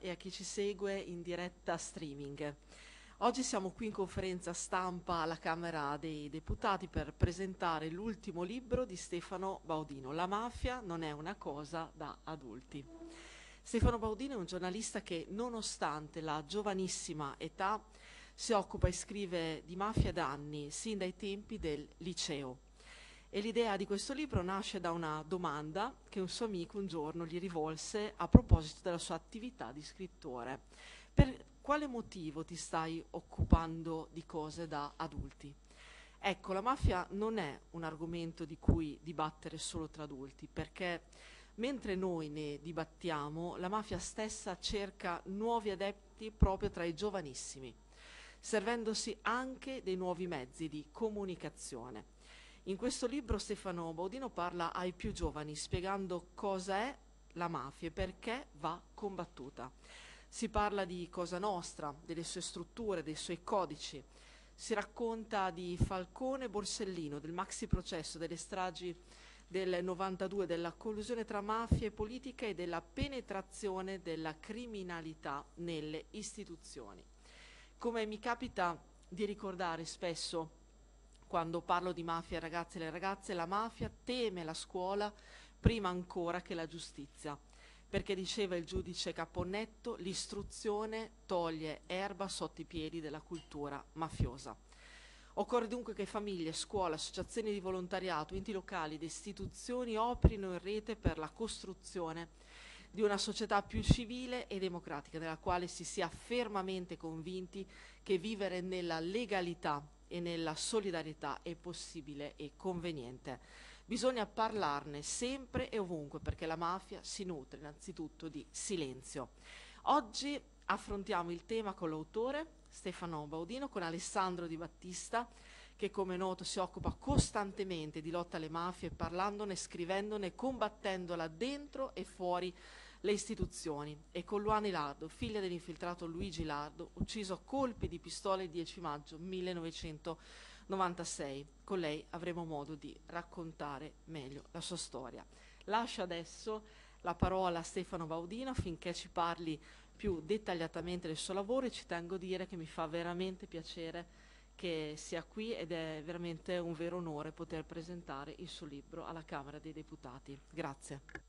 e a chi ci segue in diretta streaming. Oggi siamo qui in conferenza stampa alla Camera dei Deputati per presentare l'ultimo libro di Stefano Baudino, La mafia non è una cosa da adulti. Stefano Baudino è un giornalista che nonostante la giovanissima età si occupa e scrive di mafia da anni, sin dai tempi del liceo. E l'idea di questo libro nasce da una domanda che un suo amico un giorno gli rivolse a proposito della sua attività di scrittore. Per quale motivo ti stai occupando di cose da adulti? Ecco, la mafia non è un argomento di cui dibattere solo tra adulti, perché mentre noi ne dibattiamo, la mafia stessa cerca nuovi adepti proprio tra i giovanissimi, servendosi anche dei nuovi mezzi di comunicazione. In questo libro Stefano Baudino parla ai più giovani spiegando cosa è la mafia e perché va combattuta. Si parla di Cosa Nostra, delle sue strutture, dei suoi codici. Si racconta di Falcone e Borsellino, del maxi processo, delle stragi del 92, della collusione tra mafia e politica e della penetrazione della criminalità nelle istituzioni. Come mi capita di ricordare spesso quando parlo di mafia ai ragazzi e alle ragazze, la mafia teme la scuola prima ancora che la giustizia, perché diceva il giudice Caponnetto l'istruzione toglie erba sotto i piedi della cultura mafiosa. Occorre dunque che famiglie, scuole, associazioni di volontariato, enti locali ed istituzioni operino in rete per la costruzione di una società più civile e democratica, nella quale si sia fermamente convinti che vivere nella legalità e nella solidarietà è possibile e conveniente. Bisogna parlarne sempre e ovunque perché la mafia si nutre innanzitutto di silenzio. Oggi affrontiamo il tema con l'autore Stefano Baudino, con Alessandro Di Battista, che come noto si occupa costantemente di lotta alle mafie, parlandone, scrivendone, combattendola dentro e fuori le istituzioni e con Luani Lardo, figlia dell'infiltrato Luigi Lardo, ucciso a colpi di pistola il 10 maggio 1996. Con lei avremo modo di raccontare meglio la sua storia. Lascio adesso la parola a Stefano Baudino affinché ci parli più dettagliatamente del suo lavoro e ci tengo a dire che mi fa veramente piacere che sia qui ed è veramente un vero onore poter presentare il suo libro alla Camera dei Deputati. Grazie.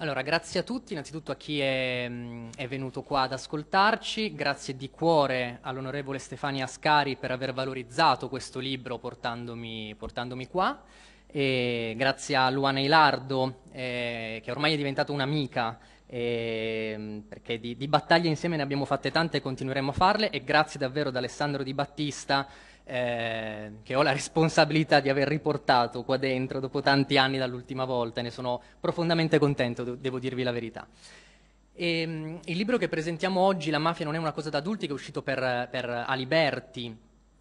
Allora, grazie a tutti, innanzitutto a chi è, è venuto qua ad ascoltarci, grazie di cuore all'onorevole Stefania Ascari per aver valorizzato questo libro portandomi, portandomi qua, e grazie a Luana Ilardo, eh, che ormai è diventata un'amica, eh, perché di, di battaglie insieme ne abbiamo fatte tante e continueremo a farle, e grazie davvero ad Alessandro Di Battista, eh, che ho la responsabilità di aver riportato qua dentro dopo tanti anni dall'ultima volta e ne sono profondamente contento, devo dirvi la verità. E, ehm, il libro che presentiamo oggi, La mafia non è una cosa da adulti, che è uscito per, per Aliberti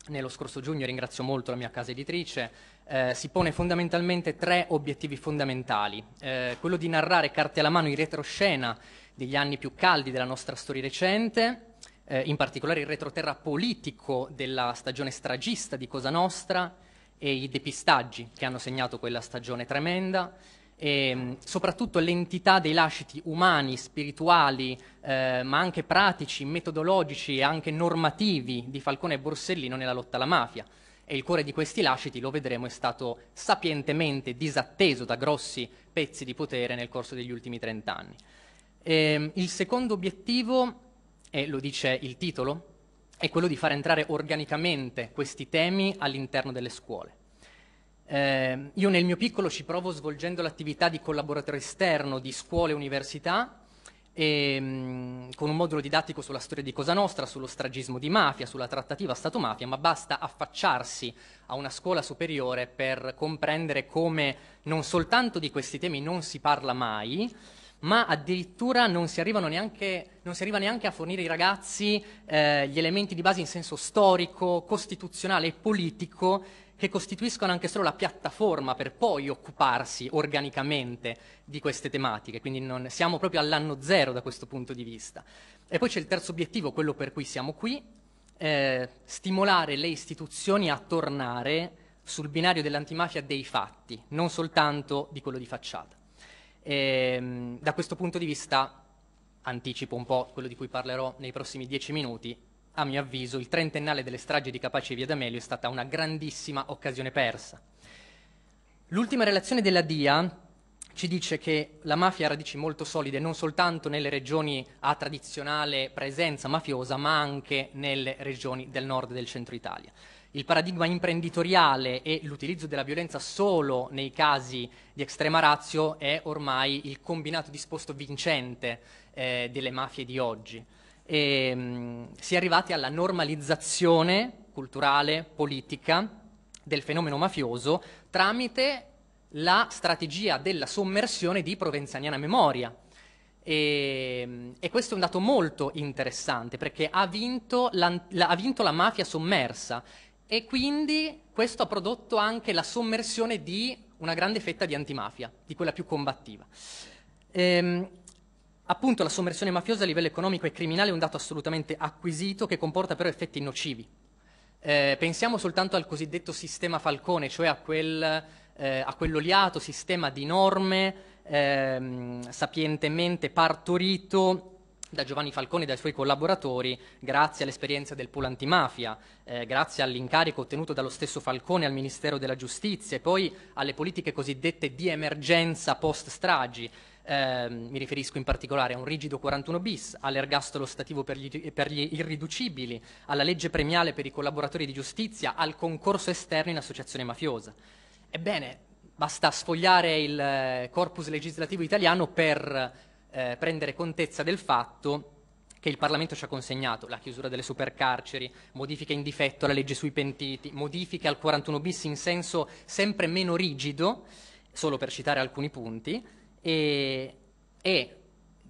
nello scorso giugno, ringrazio molto la mia casa editrice, eh, si pone fondamentalmente tre obiettivi fondamentali. Eh, quello di narrare carte alla mano in retroscena degli anni più caldi della nostra storia recente, eh, in particolare il retroterra politico della stagione stragista di Cosa Nostra e i depistaggi che hanno segnato quella stagione tremenda e ehm, soprattutto l'entità dei lasciti umani, spirituali, eh, ma anche pratici, metodologici e anche normativi di Falcone e Borsellino nella lotta alla mafia. E il cuore di questi lasciti, lo vedremo, è stato sapientemente disatteso da grossi pezzi di potere nel corso degli ultimi trent'anni. Ehm, il secondo obiettivo e lo dice il titolo, è quello di far entrare organicamente questi temi all'interno delle scuole. Eh, io nel mio piccolo ci provo svolgendo l'attività di collaboratore esterno di scuole e università e, ehm, con un modulo didattico sulla storia di Cosa Nostra, sullo stragismo di mafia, sulla trattativa Stato-mafia, ma basta affacciarsi a una scuola superiore per comprendere come non soltanto di questi temi non si parla mai, ma addirittura non si, neanche, non si arriva neanche a fornire ai ragazzi eh, gli elementi di base in senso storico, costituzionale e politico che costituiscono anche solo la piattaforma per poi occuparsi organicamente di queste tematiche, quindi non, siamo proprio all'anno zero da questo punto di vista. E poi c'è il terzo obiettivo, quello per cui siamo qui, eh, stimolare le istituzioni a tornare sul binario dell'antimafia dei fatti, non soltanto di quello di facciata. E, ehm, da questo punto di vista, anticipo un po' quello di cui parlerò nei prossimi dieci minuti, a mio avviso il trentennale delle stragi di Capace e Via D'Amelio è stata una grandissima occasione persa. L'ultima relazione della DIA ci dice che la mafia ha radici molto solide non soltanto nelle regioni a tradizionale presenza mafiosa, ma anche nelle regioni del nord e del centro Italia il paradigma imprenditoriale e l'utilizzo della violenza solo nei casi di estrema razio è ormai il combinato disposto vincente eh, delle mafie di oggi. E, ehm, mh, si è arrivati alla normalizzazione culturale, politica del fenomeno mafioso tramite la strategia della sommersione di provenzaniana memoria, e, ehm, e, questo è un dato molto interessante perché ha vinto la, la, ha vinto la mafia sommersa e quindi questo ha prodotto anche la sommersione di una grande fetta di antimafia, di quella più combattiva. Ehm, appunto la sommersione mafiosa a livello economico e criminale è un dato assolutamente acquisito che comporta però effetti nocivi. Eh, pensiamo soltanto al cosiddetto sistema Falcone, cioè a, quel, eh, a quell'oliato sistema di norme ehm, sapientemente partorito da Giovanni Falcone e dai suoi collaboratori grazie all'esperienza del pool antimafia, eh, grazie all'incarico ottenuto dallo stesso Falcone al Ministero della Giustizia e poi alle politiche cosiddette di emergenza post stragi. Eh, mi riferisco in particolare a un rigido 41 bis, all'ergastolo stativo per gli, per gli irriducibili, alla legge premiale per i collaboratori di giustizia, al concorso esterno in associazione mafiosa. Ebbene, basta sfogliare il eh, corpus legislativo italiano per eh, prendere contezza del fatto che il Parlamento ci ha consegnato, la chiusura delle supercarceri, modifiche in difetto alla legge sui pentiti, modifiche al 41 bis in senso sempre meno rigido, solo per citare alcuni punti, e, e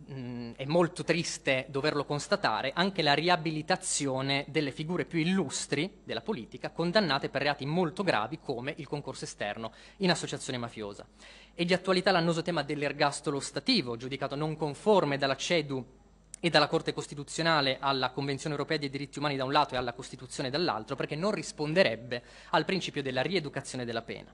mh, mm, è molto triste doverlo constatare, anche la riabilitazione delle figure più illustri della politica condannate per reati molto gravi come il concorso esterno in associazione mafiosa. E di attualità l'annoso tema dell'ergastolo stativo, giudicato non conforme dalla CEDU e dalla Corte Costituzionale alla Convenzione Europea dei diritti umani da un lato e alla Costituzione dall'altro, perché non risponderebbe al principio della rieducazione della pena.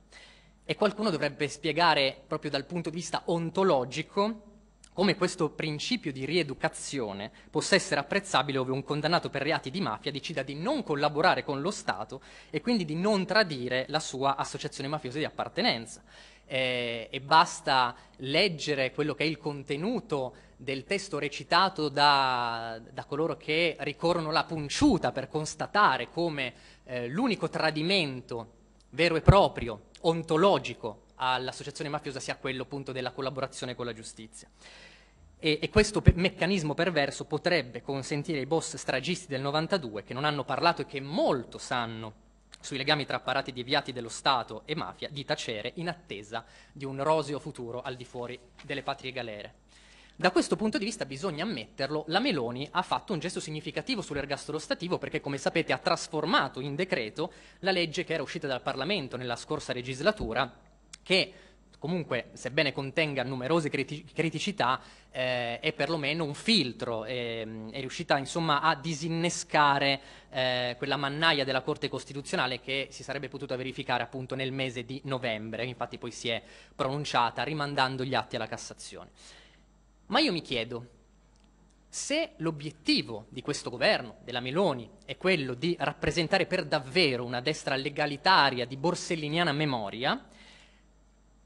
E qualcuno dovrebbe spiegare proprio dal punto di vista ontologico come questo principio di rieducazione possa essere apprezzabile ove un condannato per reati di mafia decida di non collaborare con lo Stato e quindi di non tradire la sua associazione mafiosa di appartenenza. Eh, e basta leggere quello che è il contenuto del testo recitato da, da coloro che ricorrono alla punciuta per constatare come eh, l'unico tradimento vero e proprio, ontologico, all'associazione mafiosa sia quello appunto della collaborazione con la giustizia. E, e questo pe- meccanismo perverso potrebbe consentire ai boss stragisti del 92, che non hanno parlato e che molto sanno sui legami tra apparati deviati dello Stato e mafia, di tacere in attesa di un roseo futuro al di fuori delle patrie galere. Da questo punto di vista, bisogna ammetterlo, la Meloni ha fatto un gesto significativo sull'ergastolo stativo perché, come sapete, ha trasformato in decreto la legge che era uscita dal Parlamento nella scorsa legislatura che comunque, sebbene contenga numerose criticità, eh, è perlomeno un filtro, è, ehm, è riuscita insomma, a disinnescare eh, quella mannaia della Corte Costituzionale che si sarebbe potuta verificare appunto nel mese di novembre, infatti poi si è pronunciata rimandando gli atti alla Cassazione. Ma io mi chiedo, se l'obiettivo di questo governo, della Meloni, è quello di rappresentare per davvero una destra legalitaria di borselliniana memoria,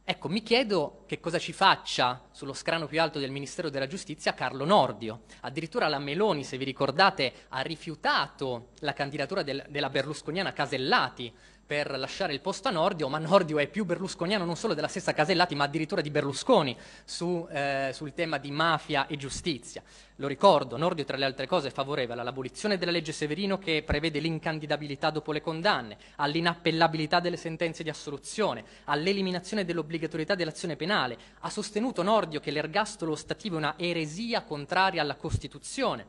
Ecco, mi chiedo che cosa ci faccia sullo scrano più alto del Ministero della Giustizia Carlo Nordio. Addirittura la Meloni, se vi ricordate, ha rifiutato la candidatura del, della berlusconiana Casellati per lasciare il posto a Nordio, ma Nordio è più berlusconiano non solo della stessa Casellati, ma addirittura di Berlusconi su, eh, sul tema di mafia e giustizia. Lo ricordo, Nordio tra le altre cose è favorevole all'abolizione della legge Severino che prevede l'incandidabilità dopo le condanne, all'inappellabilità delle sentenze di assoluzione, all'eliminazione dell'obbligatorietà dell'azione penale. Ha sostenuto Nordio esordio che l'ergastolo ostativo è una eresia contraria alla Costituzione.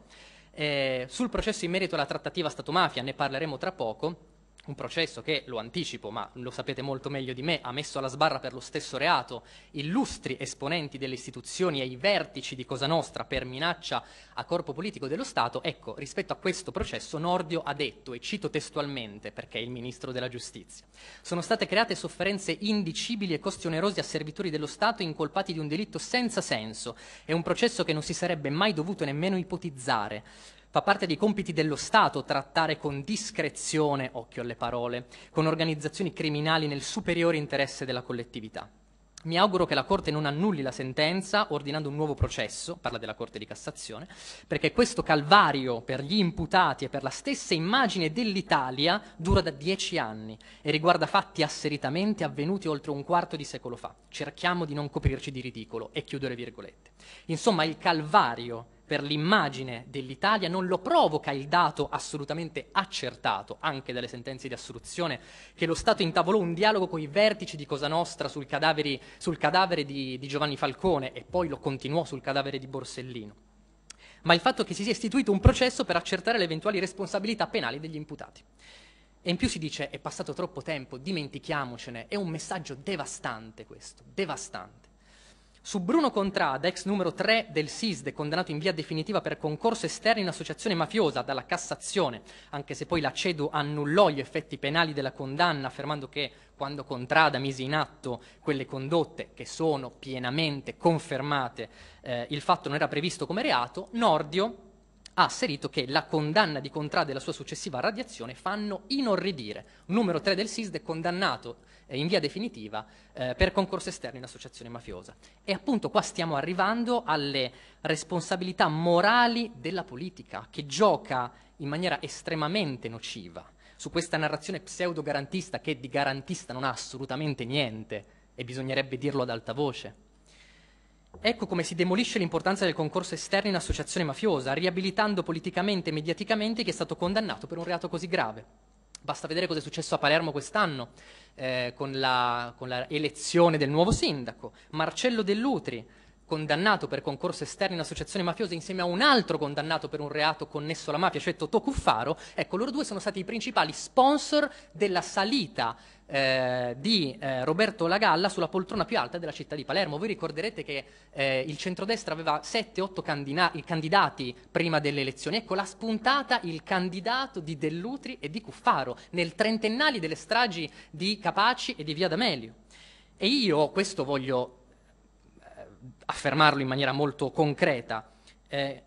Eh, sul processo in merito alla trattativa Stato-mafia ne parleremo tra poco un processo che, lo anticipo, ma lo sapete molto meglio di me, ha messo alla sbarra per lo stesso reato illustri esponenti delle istituzioni ai vertici di Cosa Nostra per minaccia a corpo politico dello Stato, ecco, rispetto a questo processo Nordio ha detto, e cito testualmente perché è il Ministro della Giustizia, sono state create sofferenze indicibili e costi onerosi a servitori dello Stato incolpati di un delitto senza senso, è un processo che non si sarebbe mai dovuto nemmeno ipotizzare Fa parte dei compiti dello Stato trattare con discrezione, occhio alle parole, con organizzazioni criminali nel superiore interesse della collettività. Mi auguro che la Corte non annulli la sentenza ordinando un nuovo processo, parla della Corte di Cassazione, perché questo calvario per gli imputati e per la stessa immagine dell'Italia dura da dieci anni e riguarda fatti asseritamente avvenuti oltre un quarto di secolo fa. Cerchiamo di non coprirci di ridicolo e chiudere virgolette. Insomma, il calvario per l'immagine dell'Italia non lo provoca il dato assolutamente accertato, anche dalle sentenze di assoluzione, che lo Stato intavolò un dialogo con i vertici di Cosa Nostra sul, sul cadavere di, di Giovanni Falcone e poi lo continuò sul cadavere di Borsellino, ma il fatto che si sia istituito un processo per accertare le eventuali responsabilità penali degli imputati. E in più si dice è passato troppo tempo, dimentichiamocene, è un messaggio devastante questo, devastante. Su Bruno Contrada, ex numero 3 del SISDE, condannato in via definitiva per concorso esterno in associazione mafiosa dalla Cassazione, anche se poi la CEDU annullò gli effetti penali della condanna, affermando che quando Contrada mise in atto quelle condotte che sono pienamente confermate, eh, il fatto non era previsto come reato, Nordio ha asserito che la condanna di Contrada e la sua successiva radiazione fanno inorridire. Numero 3 del SISDE condannato eh, in via definitiva eh, per concorso esterno in associazione mafiosa. E appunto qua stiamo arrivando alle responsabilità morali della politica che gioca in maniera estremamente nociva su questa narrazione pseudo-garantista che di garantista non ha assolutamente niente e bisognerebbe dirlo ad alta voce. Ecco come si demolisce l'importanza del concorso esterno in associazione mafiosa, riabilitando politicamente e mediaticamente chi è stato condannato per un reato così grave. Basta vedere cosa è successo a Palermo quest'anno eh, con, la, con la elezione del nuovo sindaco. Marcello Dell'Utri, condannato per concorso esterno in associazione mafiosa insieme a un altro condannato per un reato connesso alla mafia, cioè Totò Cuffaro, ecco, loro due sono stati i principali sponsor della salita eh, di eh, Roberto Lagalla sulla poltrona più alta della città di Palermo. Voi ricorderete che eh, il centrodestra aveva 7-8 candina- candidati prima delle elezioni. Ecco, l'ha spuntata il candidato di Dell'Utri e di Cuffaro nel trentennale delle stragi di Capaci e di Via D'Amelio. E io questo voglio affermarlo in maniera molto concreta, eh,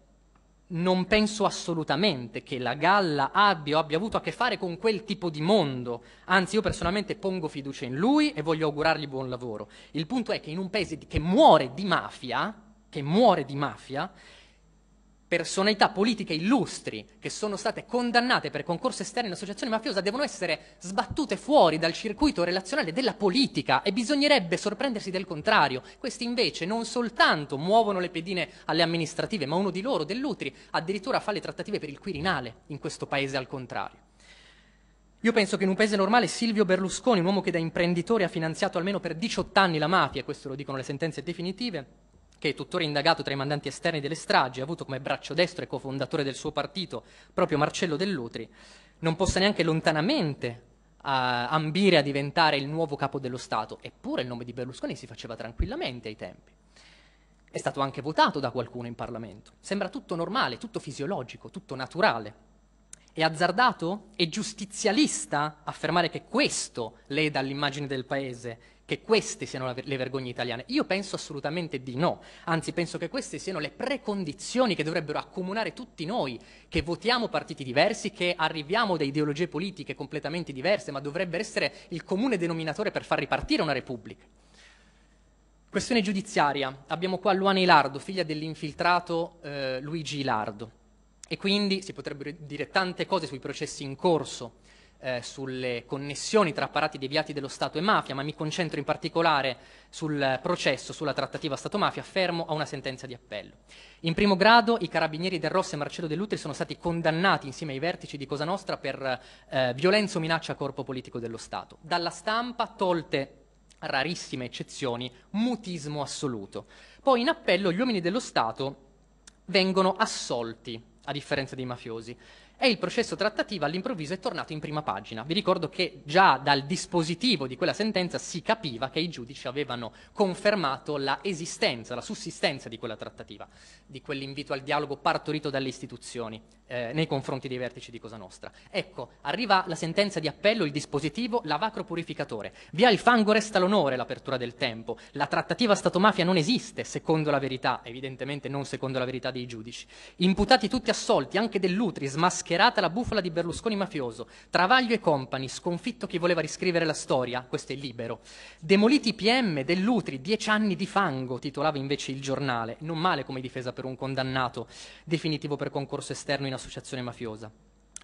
non penso assolutamente che la Galla abbia o abbia avuto a che fare con quel tipo di mondo, anzi io personalmente pongo fiducia in lui e voglio augurargli buon lavoro. Il punto è che in un paese che muore di mafia, che muore di mafia, personalità politiche illustri che sono state condannate per concorso esterno in associazione mafiosa devono essere sbattute fuori dal circuito relazionale della politica e bisognerebbe sorprendersi del contrario. Questi invece non soltanto muovono le pedine alle amministrative, ma uno di loro, dell'Utri, addirittura fa le trattative per il Quirinale in questo paese al contrario. Io penso che in un paese normale Silvio Berlusconi, un uomo che da imprenditore ha finanziato almeno per 18 anni la mafia, questo lo dicono le sentenze definitive, che è tuttora indagato tra i mandanti esterni delle stragi, ha avuto come braccio destro e cofondatore del suo partito proprio Marcello Dell'Utri, non possa neanche lontanamente a eh, ambire a diventare il nuovo capo dello Stato, eppure il nome di Berlusconi si faceva tranquillamente ai tempi. È stato anche votato da qualcuno in Parlamento. Sembra tutto normale, tutto fisiologico, tutto naturale. È azzardato? e giustizialista affermare che questo leda l'immagine del Paese che queste siano le vergogne italiane. Io penso assolutamente di no, anzi penso che queste siano le precondizioni che dovrebbero accomunare tutti noi, che votiamo partiti diversi, che arriviamo da ideologie politiche completamente diverse, ma dovrebbe essere il comune denominatore per far ripartire una repubblica. Questione giudiziaria. Abbiamo qua Luana Ilardo, figlia dell'infiltrato eh, Luigi Ilardo. E quindi si potrebbero dire tante cose sui processi in corso eh, sulle connessioni tra apparati deviati dello Stato e mafia, ma mi concentro in particolare sul processo, sulla trattativa Stato-mafia, fermo a una sentenza di appello. In primo grado i carabinieri del Rosso e Marcello Dell'Utri sono stati condannati insieme ai vertici di Cosa Nostra per eh, violenza o minaccia a corpo politico dello Stato. Dalla stampa tolte rarissime eccezioni, mutismo assoluto. Poi in appello gli uomini dello Stato vengono assolti, a differenza dei mafiosi e il processo trattativo all'improvviso è tornato in prima pagina. Vi ricordo che già dal dispositivo di quella sentenza si capiva che i giudici avevano confermato la esistenza, la sussistenza di quella trattativa, di quell'invito al dialogo partorito dalle istituzioni eh, nei confronti dei vertici di Cosa Nostra. Ecco, arriva la sentenza di appello, il dispositivo, lavacro purificatore. Via il fango resta l'onore, l'apertura del tempo. La trattativa Stato-mafia non esiste, secondo la verità, evidentemente non secondo la verità dei giudici. Imputati tutti assolti, anche dell'Utri, smascherata la bufala di Berlusconi mafioso. Travaglio e compagni, sconfitto chi voleva riscrivere la storia, questo è libero. Demoliti PM, dell'Utri, dieci anni di fango, titolava invece il giornale. Non male come difesa per un condannato, definitivo per concorso esterno in un'associazione mafiosa.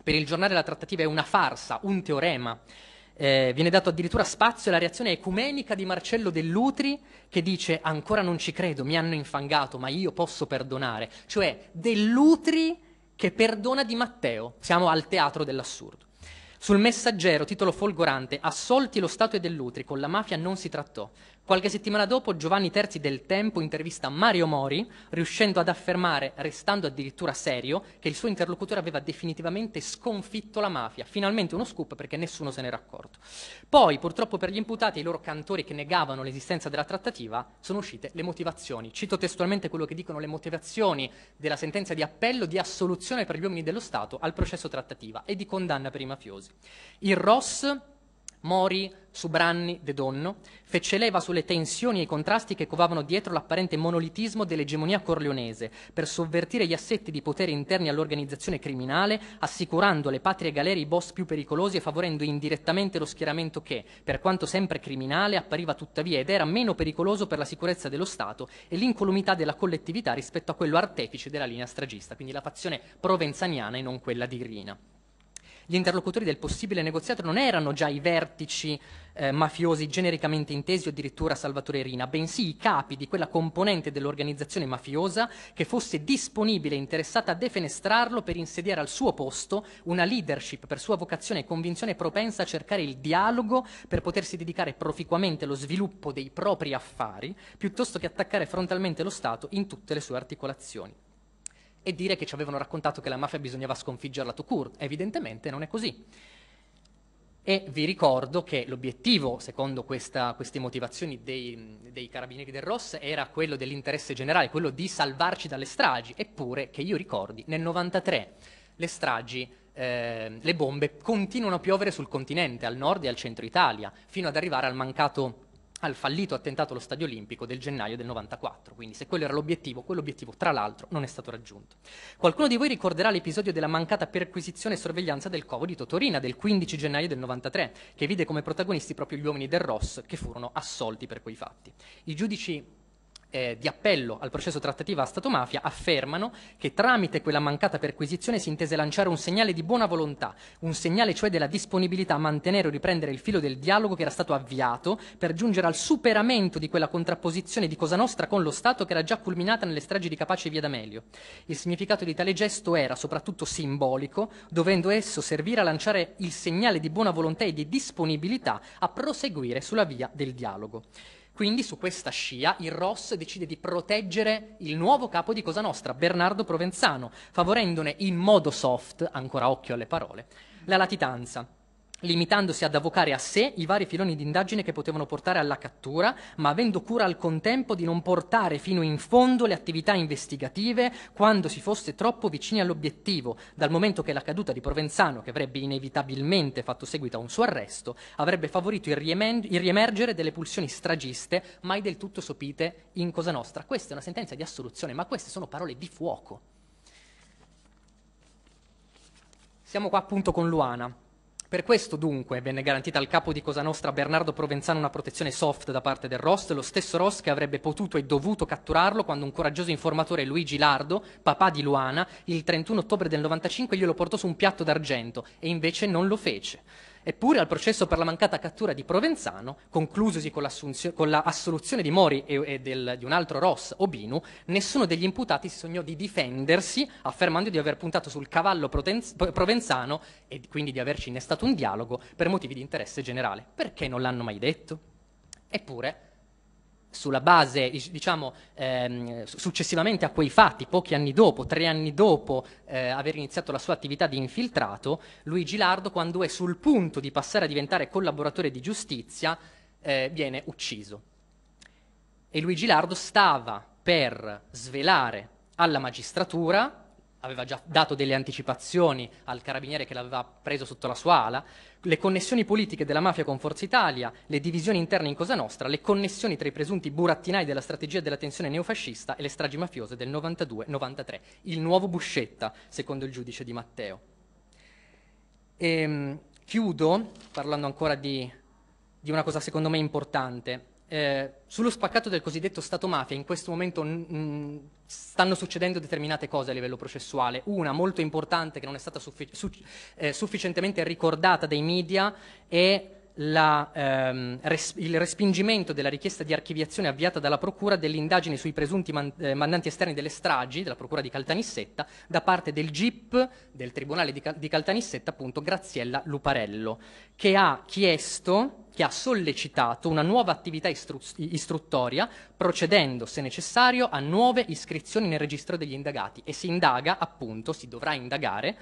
Per il giornale la trattativa è una farsa, un teorema. Eh, viene dato addirittura spazio alla reazione ecumenica di Marcello Dell'Utri che dice ancora non ci credo, mi hanno infangato, ma io posso perdonare. Cioè Dell'Utri che perdona Di Matteo. Siamo al teatro dell'assurdo. Sul messaggero, titolo folgorante, assolti lo Stato e Dell'Utri, con la mafia non si trattò. Qualche settimana dopo Giovanni Terzi del Tempo intervista Mario Mori, riuscendo ad affermare, restando addirittura serio, che il suo interlocutore aveva definitivamente sconfitto la mafia. Finalmente uno scoop perché nessuno se n'era accorto. Poi, purtroppo per gli imputati e i loro cantori che negavano l'esistenza della trattativa, sono uscite le motivazioni. Cito testualmente quello che dicono le motivazioni della sentenza di appello di assoluzione per gli uomini dello Stato al processo trattativa e di condanna per i mafiosi. Il Ross Mori Subranni de Donno, fece leva sulle tensioni e i contrasti che covavano dietro l'apparente monolitismo dell'egemonia corleonese per sovvertire gli assetti di potere interni all'organizzazione criminale, assicurando alle patrie galere i boss più pericolosi e favorendo indirettamente lo schieramento che, per quanto sempre criminale, appariva tuttavia ed era meno pericoloso per la sicurezza dello Stato e l'incolumità della collettività rispetto a quello artefice della linea stragista, quindi la fazione provenzaniana e non quella di Rina gli interlocutori del possibile negoziato non erano già i vertici eh, mafiosi genericamente intesi o addirittura Salvatore Rina, bensì i capi di quella componente dell'organizzazione mafiosa che fosse disponibile e interessata a defenestrarlo per insediare al suo posto una leadership per sua vocazione e convinzione propensa a cercare il dialogo per potersi dedicare proficuamente allo sviluppo dei propri affari piuttosto che attaccare frontalmente lo Stato in tutte le sue articolazioni e dire che ci avevano raccontato che la mafia bisognava sconfiggerla tout court. Evidentemente non è così. E vi ricordo che l'obiettivo, secondo questa, queste motivazioni dei, dei, carabinieri del Ross, era quello dell'interesse generale, quello di salvarci dalle stragi. Eppure, che io ricordi, nel 93 le stragi, eh, le bombe continuano a piovere sul continente, al nord e al centro Italia, fino ad arrivare al mancato al fallito attentato allo Stadio Olimpico del gennaio del 94, quindi se quello era l'obiettivo, quell'obiettivo tra l'altro non è stato raggiunto. Qualcuno di voi ricorderà l'episodio della mancata perquisizione e sorveglianza del covo di Totorina del 15 gennaio del 93, che vide come protagonisti proprio gli uomini del Ross che furono assolti per quei fatti. I giudici eh, di appello al processo trattativa a Stato-mafia affermano che tramite quella mancata perquisizione si intese lanciare un segnale di buona volontà, un segnale cioè della disponibilità a mantenere o riprendere il filo del dialogo che era stato avviato per giungere al superamento di quella contrapposizione di Cosa Nostra con lo Stato che era già culminata nelle stragi di Capace e Via D'Amelio. Il significato di tale gesto era soprattutto simbolico, dovendo esso servire a lanciare il segnale di buona volontà e di disponibilità a proseguire sulla via del dialogo. Quindi su questa scia il Ross decide di proteggere il nuovo capo di Cosa Nostra, Bernardo Provenzano, favorendone in modo soft, ancora occhio alle parole, la latitanza limitandosi ad avvocare a sé i vari filoni di indagine che potevano portare alla cattura, ma avendo cura al contempo di non portare fino in fondo le attività investigative quando si fosse troppo vicini all'obiettivo, dal momento che la caduta di Provenzano, che avrebbe inevitabilmente fatto seguito a un suo arresto, avrebbe favorito il, riemen- il riemergere delle pulsioni stragiste mai del tutto sopite in Cosa Nostra. Questa è una sentenza di assoluzione, ma queste sono parole di fuoco. Siamo qua appunto con Luana. Per questo dunque venne garantita al capo di Cosa Nostra Bernardo Provenzano una protezione soft da parte del Ross, lo stesso Ross che avrebbe potuto e dovuto catturarlo quando un coraggioso informatore Luigi Lardo, papà di Luana, il 31 ottobre del 95 glielo portò su un piatto d'argento e invece non lo fece. Eppure al processo per la mancata cattura di Provenzano, conclusosi con, con l'assoluzione di Mori e, e del, di un altro Ross, Obinu, nessuno degli imputati si sognò di difendersi, affermando di aver puntato sul cavallo provenzano e quindi di averci innestato un dialogo per motivi di interesse generale. Perché non l'hanno mai detto? Eppure sulla base, diciamo, ehm, successivamente a quei fatti, pochi anni dopo, tre anni dopo eh, aver iniziato la sua attività di infiltrato, Luigi Lardo, quando è sul punto di passare a diventare collaboratore di giustizia, eh, viene ucciso. E Luigi Lardo stava per svelare alla magistratura aveva già dato delle anticipazioni al carabiniere che l'aveva preso sotto la sua ala, le connessioni politiche della mafia con Forza Italia, le divisioni interne in Cosa Nostra, le connessioni tra i presunti burattinai della strategia della tensione neofascista e le stragi mafiose del 92-93, il nuovo Buscetta, secondo il giudice Di Matteo. E, ehm, chiudo parlando ancora di, di una cosa secondo me importante eh, sullo spaccato del cosiddetto Stato mafia in questo momento stanno succedendo determinate cose a livello processuale. Una molto importante che non è stata suffi- su- eh, sufficientemente ricordata dai media è la, ehm, res- il respingimento della richiesta di archiviazione avviata dalla Procura dell'indagine sui presunti man- eh, mandanti esterni delle stragi della Procura di Caltanissetta da parte del GIP del Tribunale di, Cal- di Caltanissetta, appunto Graziella Luparello, che ha chiesto che ha sollecitato una nuova attività istru- istruttoria procedendo, se necessario, a nuove iscrizioni nel registro degli indagati e si indaga, appunto, si dovrà indagare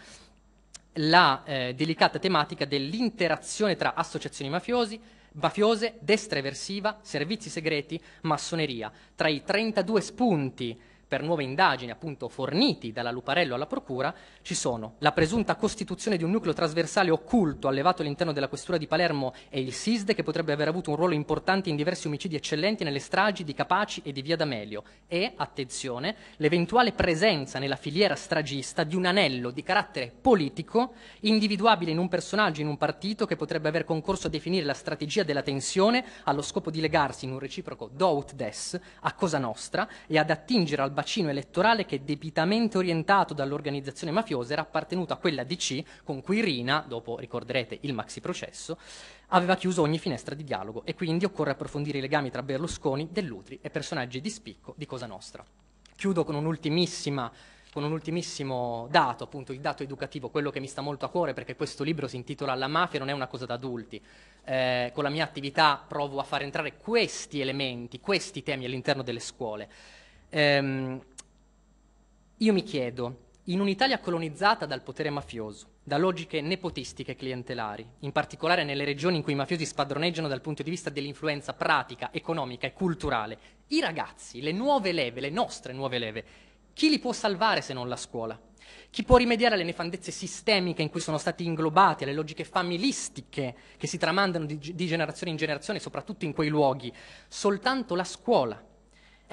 la eh, delicata tematica dell'interazione tra associazioni mafiosi, mafiose, destra eversiva, servizi segreti, massoneria. Tra i 32 spunti per nuove indagini appunto forniti dalla Luparello alla Procura, ci sono la presunta costituzione di un nucleo trasversale occulto allevato all'interno della Questura di Palermo e il SISD che potrebbe aver avuto un ruolo importante in diversi omicidi eccellenti nelle stragi di Capaci e di Via D'Amelio e, attenzione, l'eventuale presenza nella filiera stragista di un anello di carattere politico individuabile in un personaggio in un partito che potrebbe aver concorso a definire la strategia della tensione allo scopo di legarsi in un reciproco do ut des a Cosa Nostra e ad attingere al bacino bacino elettorale che debitamente orientato dall'organizzazione mafiosa era appartenuto a quella DC con cui Rina, dopo ricorderete il maxi processo, aveva chiuso ogni finestra di dialogo e quindi occorre approfondire i legami tra Berlusconi, Dell'Utri e personaggi di spicco di Cosa Nostra. Chiudo con un'ultimissima con un ultimissimo dato, appunto il dato educativo, quello che mi sta molto a cuore perché questo libro si intitola La mafia non è una cosa da adulti. Eh, con la mia attività provo a far entrare questi elementi, questi temi all'interno delle scuole ehm, io mi chiedo, in un'Italia colonizzata dal potere mafioso, da logiche nepotistiche e clientelari, in particolare nelle regioni in cui i mafiosi spadroneggiano dal punto di vista dell'influenza pratica, economica e culturale, i ragazzi, le nuove leve, le nostre nuove leve, chi li può salvare se non la scuola? Chi può rimediare alle nefandezze sistemiche in cui sono stati inglobati, alle logiche familistiche che si tramandano di, di generazione in generazione, soprattutto in quei luoghi? Soltanto la scuola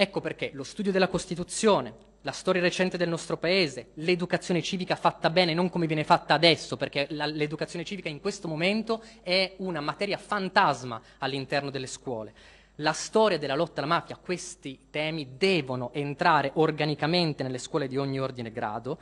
Ecco perché lo studio della Costituzione, la storia recente del nostro paese, l'educazione civica fatta bene, non come viene fatta adesso, perché la, l'educazione civica in questo momento è una materia fantasma all'interno delle scuole. La storia della lotta alla mafia, questi temi devono entrare organicamente nelle scuole di ogni ordine e grado,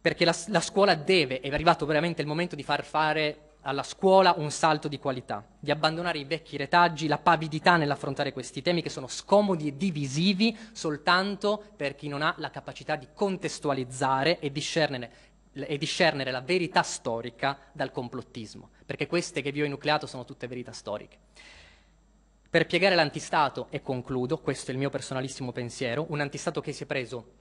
perché la, la scuola deve, è arrivato veramente il momento di far fare alla scuola un salto di qualità, di abbandonare i vecchi retaggi, la pavidità nell'affrontare questi temi che sono scomodi e divisivi soltanto per chi non ha la capacità di contestualizzare e discernere, e discernere la verità storica dal complottismo, perché queste che vi ho enucleato sono tutte verità storiche. Per piegare l'antistato, e concludo, questo è il mio personalissimo pensiero, un antistato che si è preso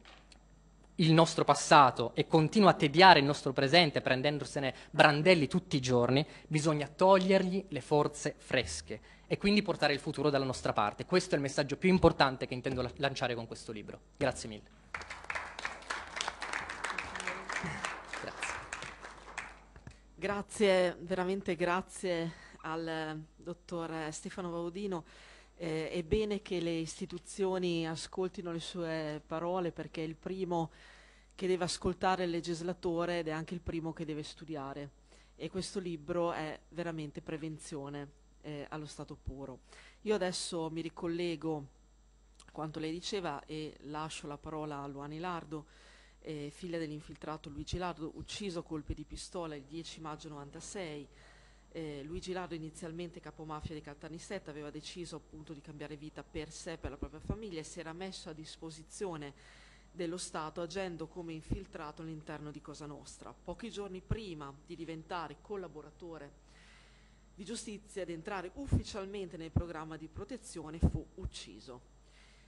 il nostro passato e continua a tediare il nostro presente prendendosene brandelli tutti i giorni, bisogna togliergli le forze fresche e quindi portare il futuro dalla nostra parte. Questo è il messaggio più importante che intendo lanciare con questo libro. Grazie mille. Grazie, grazie veramente grazie al dottor Stefano Vaudino. Eh, è bene che le istituzioni ascoltino le sue parole perché è il primo che deve ascoltare il legislatore ed è anche il primo che deve studiare e questo libro è veramente prevenzione eh, allo stato puro. Io adesso mi ricollego a quanto lei diceva e lascio la parola a Luani Lardo, eh, figlia dell'infiltrato Luigi Lardo, ucciso a colpi di pistola il 10 maggio 96. Eh, Luigi Lardo inizialmente capomafia di Caltanissetta aveva deciso appunto di cambiare vita per sé e per la propria famiglia e si era messo a disposizione dello Stato agendo come infiltrato all'interno di Cosa Nostra. Pochi giorni prima di diventare collaboratore di giustizia ed entrare ufficialmente nel programma di protezione fu ucciso.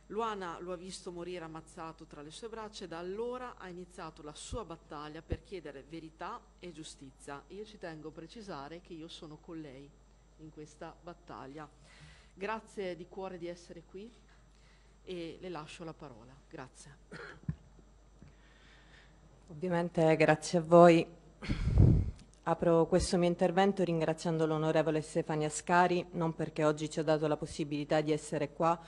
Luana lo ha visto morire ammazzato tra le sue braccia e da allora ha iniziato la sua battaglia per chiedere verità e giustizia. Io ci tengo a precisare che io sono con lei in questa battaglia. Grazie di cuore di essere qui, e le lascio la parola. Grazie. Ovviamente grazie a voi. Apro questo mio intervento ringraziando l'onorevole Stefania Scari, non perché oggi ci ha dato la possibilità di essere qua,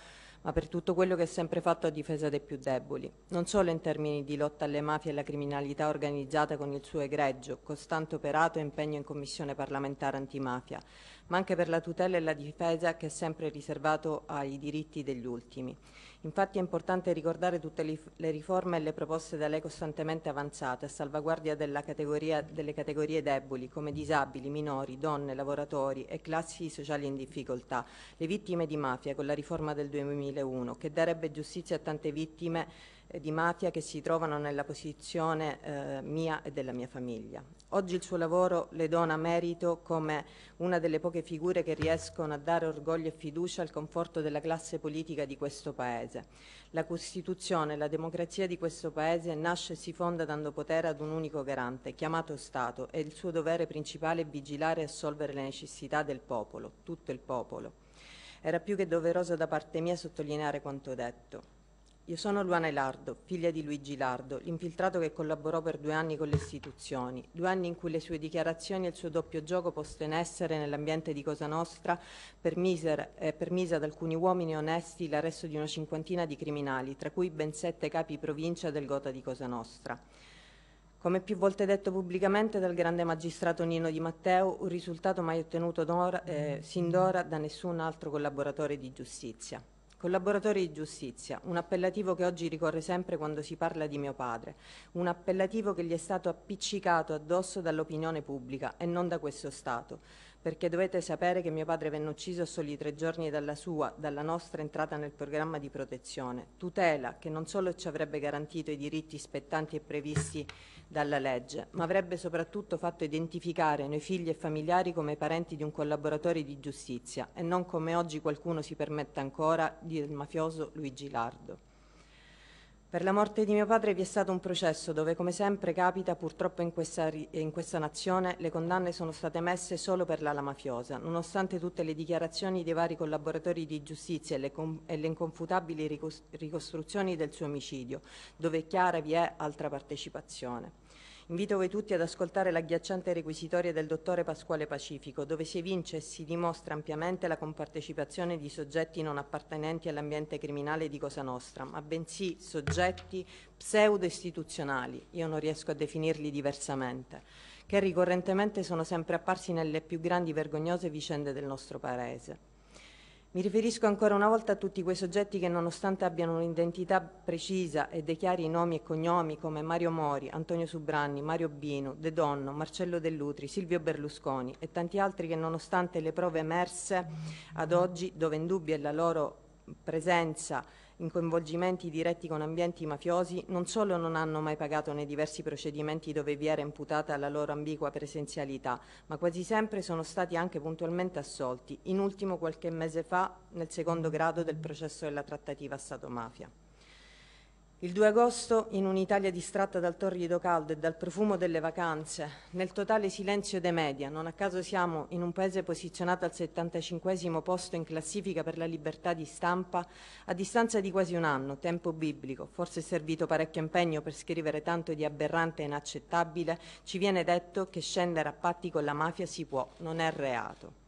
ma per tutto quello che ha sempre fatto a difesa dei più deboli, non solo in termini di lotta alle mafie e alla criminalità organizzata con il suo egregio, costante operato e impegno in Commissione parlamentare antimafia, ma anche per la tutela e la difesa che è sempre riservato ai diritti degli ultimi. Infatti è importante ricordare tutte le riforme e le proposte da lei costantemente avanzate a salvaguardia categoria, delle categorie deboli come disabili, minori, donne, lavoratori e classi sociali in difficoltà, le vittime di mafia con la riforma del 2001 che darebbe giustizia a tante vittime eh, di mafia che si trovano nella posizione eh, mia e della mia famiglia. Oggi il suo lavoro le dona merito come una delle poche figure che riescono a dare orgoglio e fiducia al conforto della classe politica di questo Paese. La Costituzione e la democrazia di questo Paese nasce e si fonda dando potere ad un unico garante, chiamato Stato, e il suo dovere principale è vigilare e assolvere le necessità del popolo, tutto il popolo. Era più che doveroso da parte mia sottolineare quanto detto. Io sono Luana Lardo, figlia di Luigi Lardo, l'infiltrato che collaborò per due anni con le istituzioni, due anni in cui le sue dichiarazioni e il suo doppio gioco posto in essere nell'ambiente di Cosa Nostra permise, eh, permise ad alcuni uomini onesti l'arresto di una cinquantina di criminali, tra cui ben sette capi provincia del Gota di Cosa Nostra. Come più volte detto pubblicamente dal grande magistrato Nino Di Matteo, un risultato mai ottenuto eh, sin d'ora da nessun altro collaboratore di giustizia. Collaboratori di giustizia, un appellativo che oggi ricorre sempre quando si parla di mio padre, un appellativo che gli è stato appiccicato addosso dall'opinione pubblica e non da questo Stato, perché dovete sapere che mio padre venne ucciso a soli tre giorni dalla sua, dalla nostra entrata nel programma di protezione, tutela che non solo ci avrebbe garantito i diritti spettanti e previsti dalla legge, ma avrebbe soprattutto fatto identificare noi figli e familiari come parenti di un collaboratore di giustizia e non come oggi qualcuno si permette ancora di del mafioso Luigi Lardo. Per la morte di mio padre vi è stato un processo dove, come sempre capita purtroppo in questa, in questa, nazione, le condanne sono state emesse solo per l'ala mafiosa, nonostante tutte le dichiarazioni dei vari collaboratori di giustizia e le, e le inconfutabili ricostruzioni del suo omicidio, dove è chiara vi è altra partecipazione. Invito voi tutti ad ascoltare l'agghiacciante requisitoria del dottore Pasquale Pacifico, dove si evince e si dimostra ampiamente la compartecipazione di soggetti non appartenenti all'ambiente criminale di Cosa Nostra, ma bensì soggetti pseudo-istituzionali, io non riesco a definirli diversamente, che ricorrentemente sono sempre apparsi nelle più grandi vergognose vicende del nostro Paese. Mi riferisco ancora una volta a tutti quei soggetti che nonostante abbiano un'identità precisa e dichiari i nomi e cognomi come Mario Mori, Antonio Subranni, Mario Bino, De Donno, Marcello Dell'Utri, Silvio Berlusconi e tanti altri che nonostante le prove emerse ad oggi, dove in dubbio è la loro presenza in coinvolgimenti diretti con ambienti mafiosi non solo non hanno mai pagato nei diversi procedimenti dove vi era imputata la loro ambigua presenzialità, ma quasi sempre sono stati anche puntualmente assolti, in ultimo qualche mese fa nel secondo grado del processo della trattativa Stato-mafia. Il 2 agosto, in un'Italia distratta dal torrido caldo e dal profumo delle vacanze, nel totale silenzio dei media, non a caso siamo in un paese posizionato al 75 posto in classifica per la libertà di stampa, a distanza di quasi un anno, tempo biblico, forse è servito parecchio impegno per scrivere tanto di aberrante e inaccettabile, ci viene detto che scendere a patti con la mafia si può, non è reato.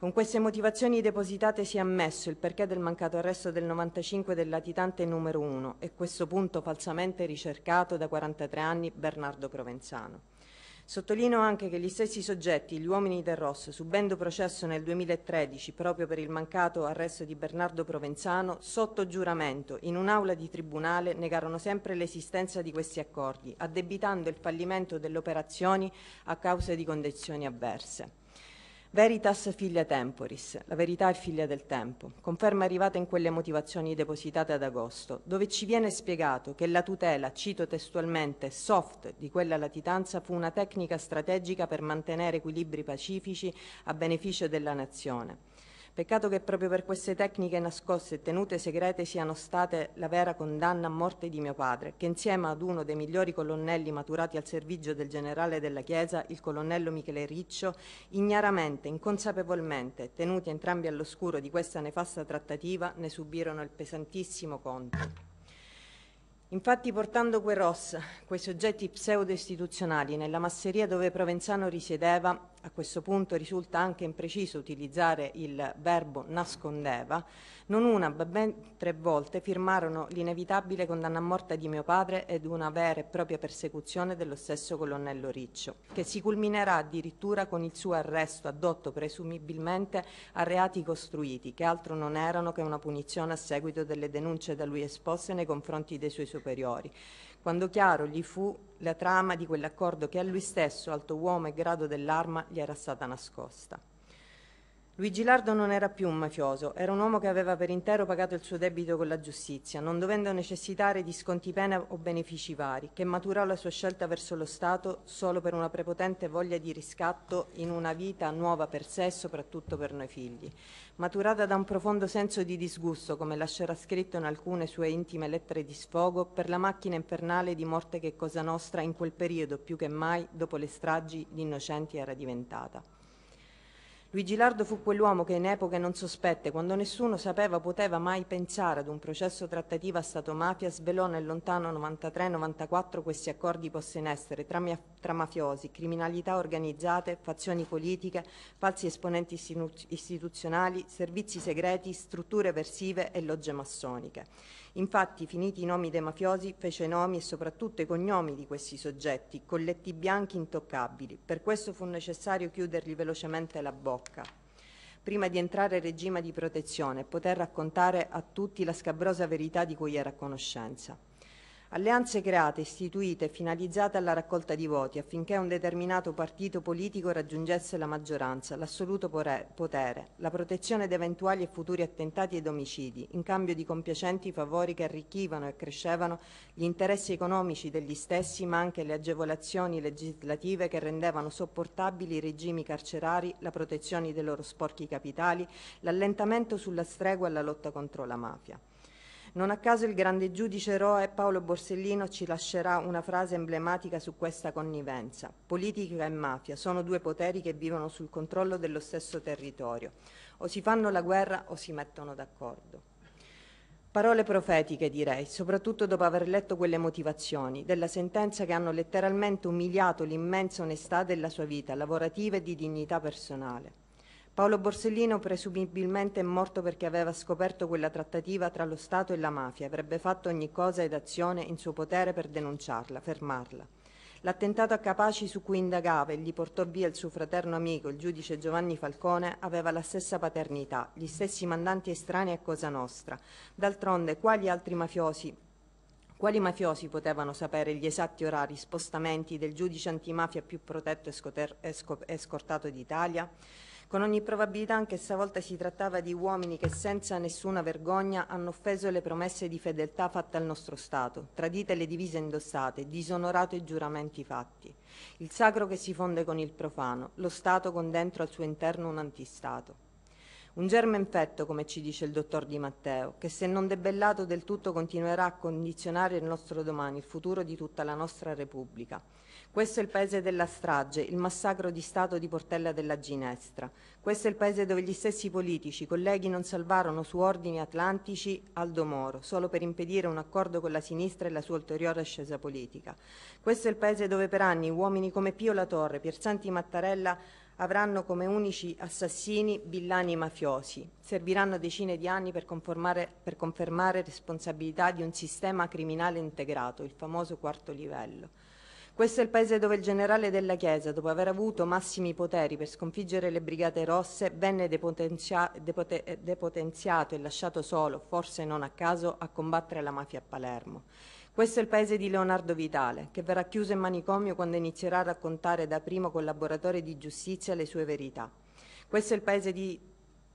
Con queste motivazioni depositate si è ammesso il perché del mancato arresto del 95 del latitante numero 1 e questo punto falsamente ricercato da 43 anni Bernardo Provenzano. Sottolineo anche che gli stessi soggetti, gli uomini del Ross, subendo processo nel 2013 proprio per il mancato arresto di Bernardo Provenzano, sotto giuramento in un'aula di tribunale negarono sempre l'esistenza di questi accordi, addebitando il fallimento delle operazioni a causa di condizioni avverse. Veritas figlia temporis, la verità è figlia del tempo, conferma arrivata in quelle motivazioni depositate ad agosto, dove ci viene spiegato che la tutela, cito testualmente, soft di quella latitanza fu una tecnica strategica per mantenere equilibri pacifici a beneficio della nazione. Peccato che proprio per queste tecniche nascoste e tenute segrete siano state la vera condanna a morte di mio padre, che insieme ad uno dei migliori colonnelli maturati al servizio del generale della Chiesa, il colonnello Michele Riccio, ignaramente, inconsapevolmente, tenuti entrambi all'oscuro di questa nefasta trattativa, ne subirono il pesantissimo conto. Infatti portando quei ROS, quei soggetti pseudo-istituzionali, nella masseria dove Provenzano risiedeva, a questo punto risulta anche impreciso utilizzare il verbo nascondeva, non una ma ben tre volte firmarono l'inevitabile condanna a morte di mio padre ed una vera e propria persecuzione dello stesso colonnello Riccio, che si culminerà addirittura con il suo arresto adotto presumibilmente a reati costruiti, che altro non erano che una punizione a seguito delle denunce da lui esposte nei confronti dei suoi superiori quando chiaro gli fu la trama di quell'accordo che a lui stesso, alto uomo e grado dell'arma, gli era stata nascosta. Luigi Lardo non era più un mafioso, era un uomo che aveva per intero pagato il suo debito con la giustizia, non dovendo necessitare di sconti pena o benefici vari, che maturò la sua scelta verso lo Stato solo per una prepotente voglia di riscatto in una vita nuova per sé e soprattutto per noi figli, maturata da un profondo senso di disgusto, come lascerà scritto in alcune sue intime lettere di sfogo, per la macchina infernale di morte che Cosa Nostra in quel periodo più che mai, dopo le stragi di innocenti, era diventata. Luigi Lardo fu quell'uomo che in epoche non sospette, quando nessuno sapeva o poteva mai pensare ad un processo trattativo a Stato-mafia, svelò nel lontano 93-94 questi accordi posti in essere tra, mia, tra mafiosi, criminalità organizzate, fazioni politiche, falsi esponenti istituzionali, servizi segreti, strutture versive e logge massoniche. Infatti, finiti i nomi dei mafiosi, fece i nomi e soprattutto i cognomi di questi soggetti, colletti bianchi intoccabili. Per questo fu necessario chiudergli velocemente la bocca prima di entrare in regime di protezione e poter raccontare a tutti la scabrosa verità di cui era a conoscenza. Alleanze create, istituite e finalizzate alla raccolta di voti affinché un determinato partito politico raggiungesse la maggioranza, l'assoluto potere, la protezione ed eventuali e futuri attentati ed omicidi, in cambio di compiacenti favori che arricchivano e crescevano gli interessi economici degli stessi, ma anche le agevolazioni legislative che rendevano sopportabili i regimi carcerari, la protezione dei loro sporchi capitali, l'allentamento sulla stregua e la lotta contro la mafia. Non a caso il grande giudice Roe Paolo Borsellino ci lascerà una frase emblematica su questa connivenza. Politica e mafia sono due poteri che vivono sul controllo dello stesso territorio. O si fanno la guerra o si mettono d'accordo. Parole profetiche, direi, soprattutto dopo aver letto quelle motivazioni della sentenza che hanno letteralmente umiliato l'immensa onestà della sua vita lavorativa e di dignità personale. Paolo Borsellino presumibilmente è morto perché aveva scoperto quella trattativa tra lo Stato e la mafia, avrebbe fatto ogni cosa ed azione in suo potere per denunciarla, fermarla. L'attentato a Capaci su cui indagava e gli portò via il suo fraterno amico, il giudice Giovanni Falcone, aveva la stessa paternità, gli stessi mandanti estranei a Cosa Nostra. D'altronde, quali altri mafiosi quali mafiosi potevano sapere gli esatti orari, spostamenti del giudice antimafia più protetto e, scoter, e, scop, e scortato d'Italia? Con ogni probabilità anche stavolta si trattava di uomini che senza nessuna vergogna hanno offeso le promesse di fedeltà fatte al nostro Stato, tradite le divise indossate, disonorato i giuramenti fatti. Il sacro che si fonde con il profano, lo Stato con dentro al suo interno un antistato. Un germe infetto, come ci dice il dottor Di Matteo, che se non debellato del tutto continuerà a condizionare il nostro domani, il futuro di tutta la nostra Repubblica. Questo è il paese della strage, il massacro di Stato di Portella della Ginestra. Questo è il paese dove gli stessi politici, colleghi, non salvarono su ordini atlantici Aldo Moro, solo per impedire un accordo con la sinistra e la sua ulteriore ascesa politica. Questo è il paese dove per anni uomini come Pio La Torre, Piersanti Mattarella avranno come unici assassini villani mafiosi. Serviranno decine di anni per, per confermare responsabilità di un sistema criminale integrato, il famoso quarto livello. Questo è il paese dove il generale della Chiesa, dopo aver avuto massimi poteri per sconfiggere le Brigate Rosse, venne depotenzia depote eh, depotenziato e lasciato solo, forse non a caso, a combattere la mafia a Palermo. Questo è il paese di Leonardo Vitale, che verrà chiuso in manicomio quando inizierà a raccontare da primo collaboratore di giustizia le sue verità. Questo è il paese di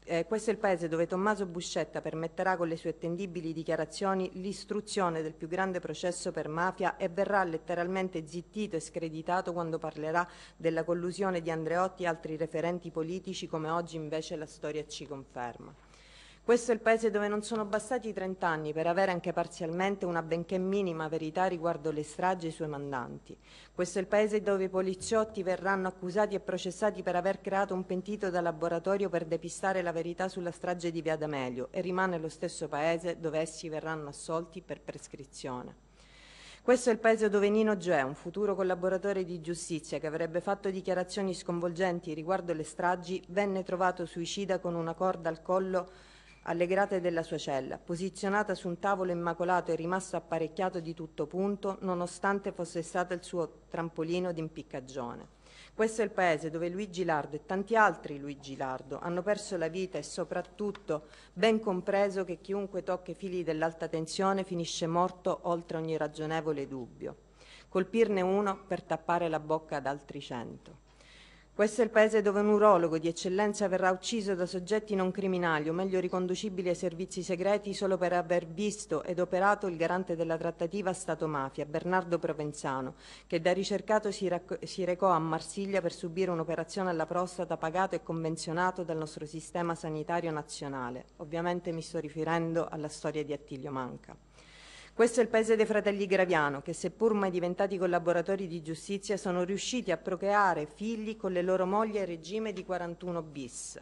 eh, questo è il paese dove Tommaso Buscetta permetterà con le sue attendibili dichiarazioni l'istruzione del più grande processo per mafia e verrà letteralmente zittito e screditato quando parlerà della collusione di Andreotti e altri referenti politici come oggi invece la storia ci conferma. Questo è il paese dove non sono bastati i 30 anni per avere anche parzialmente una benché minima verità riguardo le stragi e i suoi mandanti. Questo è il paese dove i poliziotti verranno accusati e processati per aver creato un pentito da laboratorio per depistare la verità sulla strage di Via D'Amelio e rimane lo stesso paese dove essi verranno assolti per prescrizione. Questo è il paese dove Nino Gioè, un futuro collaboratore di giustizia che avrebbe fatto dichiarazioni sconvolgenti riguardo le stragi, venne trovato suicida con una corda al collo alle grate della sua cella, posizionata su un tavolo immacolato e rimasto apparecchiato di tutto punto, nonostante fosse stato il suo trampolino d'impiccagione. Questo è il paese dove Luigi Lardo e tanti altri Luigi Lardo hanno perso la vita e soprattutto ben compreso che chiunque tocca i fili dell'alta tensione finisce morto oltre ogni ragionevole dubbio. Colpirne uno per tappare la bocca ad altri cento. Questo è il paese dove un urologo di eccellenza verrà ucciso da soggetti non criminali, o meglio riconducibili ai servizi segreti, solo per aver visto ed operato il garante della trattativa Stato-mafia, Bernardo Provenzano, che da ricercato si, si recò a Marsiglia per subire un'operazione alla prostata pagato e convenzionato dal nostro sistema sanitario nazionale. Ovviamente mi sto riferendo alla storia di Attilio Manca. Questo è il paese dei fratelli Graviano, che seppur mai diventati collaboratori di giustizia sono riusciti a procreare figli con le loro mogli a regime di 41 bis.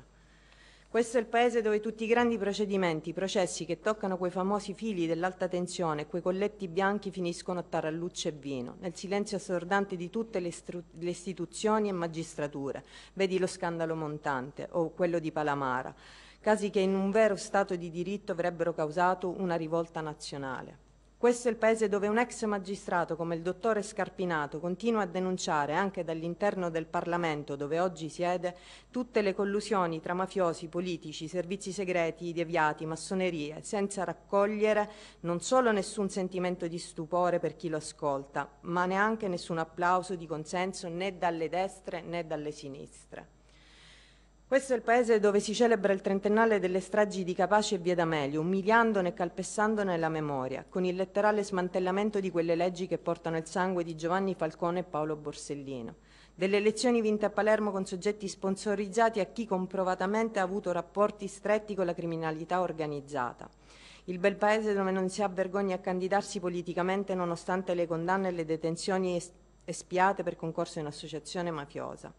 Questo è il paese dove tutti i grandi procedimenti, i processi che toccano quei famosi figli dell'alta tensione e quei colletti bianchi finiscono a tarallucce e vino, nel silenzio assordante di tutte le, le istituzioni e magistrature. Vedi lo scandalo montante o quello di Palamara, casi che in un vero Stato di diritto avrebbero causato una rivolta nazionale. Questo è il paese dove un ex magistrato come il dottore Scarpinato continua a denunciare anche dall'interno del Parlamento, dove oggi siede, tutte le collusioni tra mafiosi, politici, servizi segreti, deviati, massonerie, senza raccogliere non solo nessun sentimento di stupore per chi lo ascolta, ma neanche nessun applauso di consenso né dalle destre né dalle sinistre. Questo è il paese dove si celebra il trentennale delle stragi di Capace e Via D'Amelio, umiliandone e calpestandone la memoria, con il letterale smantellamento di quelle leggi che portano il sangue di Giovanni Falcone e Paolo Borsellino, delle elezioni vinte a Palermo con soggetti sponsorizzati a chi comprovatamente ha avuto rapporti stretti con la criminalità organizzata. Il bel paese dove non si ha vergogna a candidarsi politicamente nonostante le condanne e le detenzioni espiate per concorso in associazione mafiosa.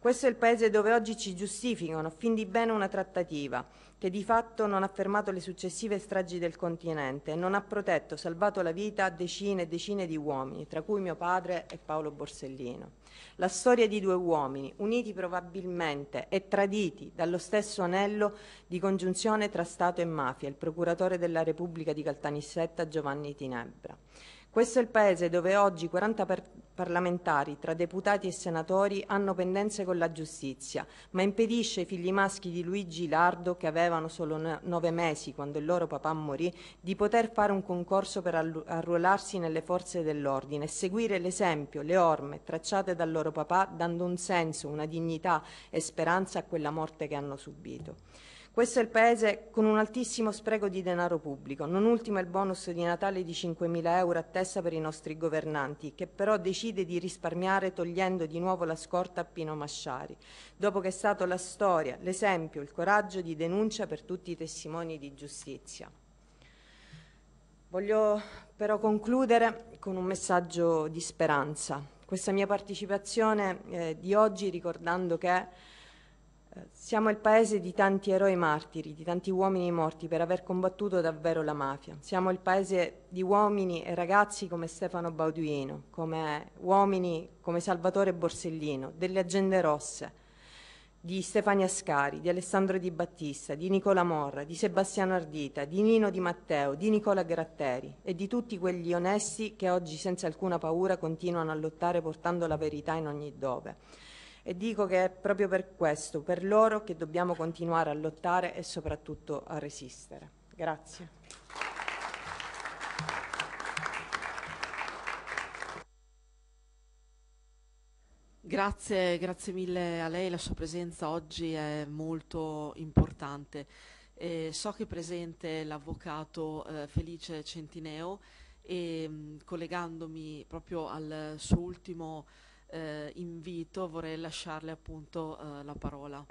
Questo è il paese dove oggi ci giustificano fin di bene una trattativa che di fatto non ha fermato le successive stragi del continente e non ha protetto, salvato la vita a decine e decine di uomini, tra cui mio padre e Paolo Borsellino. La storia di due uomini, uniti probabilmente e traditi dallo stesso anello di congiunzione tra Stato e mafia, il procuratore della Repubblica di Caltanissetta Giovanni Tinebra. Questo è il paese dove oggi 40 parlamentari tra deputati e senatori hanno pendenze con la giustizia, ma impedisce ai figli maschi di Luigi Lardo, che avevano solo nove mesi quando il loro papà morì, di poter fare un concorso per arruolarsi nelle forze dell'ordine e seguire l'esempio, le orme tracciate dal loro papà, dando un senso, una dignità e speranza a quella morte che hanno subito. Questo è il Paese con un altissimo spreco di denaro pubblico, non ultimo il bonus di Natale di 5.000 euro a testa per i nostri governanti, che però decide di risparmiare togliendo di nuovo la scorta a Pino Masciari, dopo che è stato la storia, l'esempio, il coraggio di denuncia per tutti i testimoni di giustizia. Voglio però concludere con un messaggio di speranza. Questa mia partecipazione eh, di oggi ricordando che siamo il paese di tanti eroi martiri, di tanti uomini morti per aver combattuto davvero la mafia. Siamo il paese di uomini e ragazzi come Stefano Bauduino, come uomini come Salvatore Borsellino, delle agende rosse, di Stefania Scari, di Alessandro Di Battista, di Nicola Morra, di Sebastiano Ardita, di Nino Di Matteo, di Nicola Gratteri e di tutti quegli onesti che oggi senza alcuna paura continuano a lottare portando la verità in ogni dove e dico che è proprio per questo, per loro, che dobbiamo continuare a lottare e soprattutto a resistere. Grazie. Grazie, grazie mille a lei, la sua presenza oggi è molto importante. Eh, so che è presente l'avvocato eh, Felice Centineo e mh, mm, collegandomi proprio al suo ultimo eh, invito vorrei lasciarle appunto eh, la parola.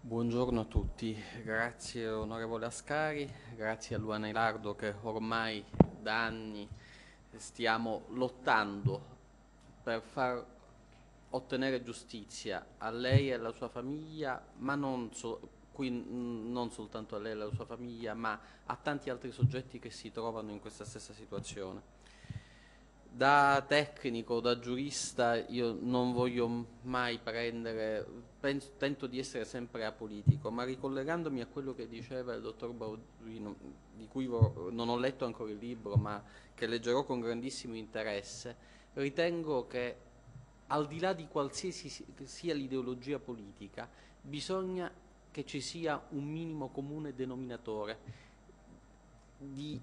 Buongiorno a tutti, grazie onorevole Ascari, grazie a Luana Ilardo che ormai da anni stiamo lottando per far ottenere giustizia a lei e alla sua famiglia, ma non so, qui non soltanto a lei e alla sua famiglia, ma a tanti altri soggetti che si trovano in questa stessa situazione. Da tecnico, da giurista, io non voglio mai prendere, penso, tento di essere sempre apolitico, ma ricollegandomi a quello che diceva il dottor Baudino, di cui non ho letto ancora il libro, ma che leggerò con grandissimo interesse, ritengo che al di là di qualsiasi sia l'ideologia politica, bisogna che ci sia un minimo comune denominatore di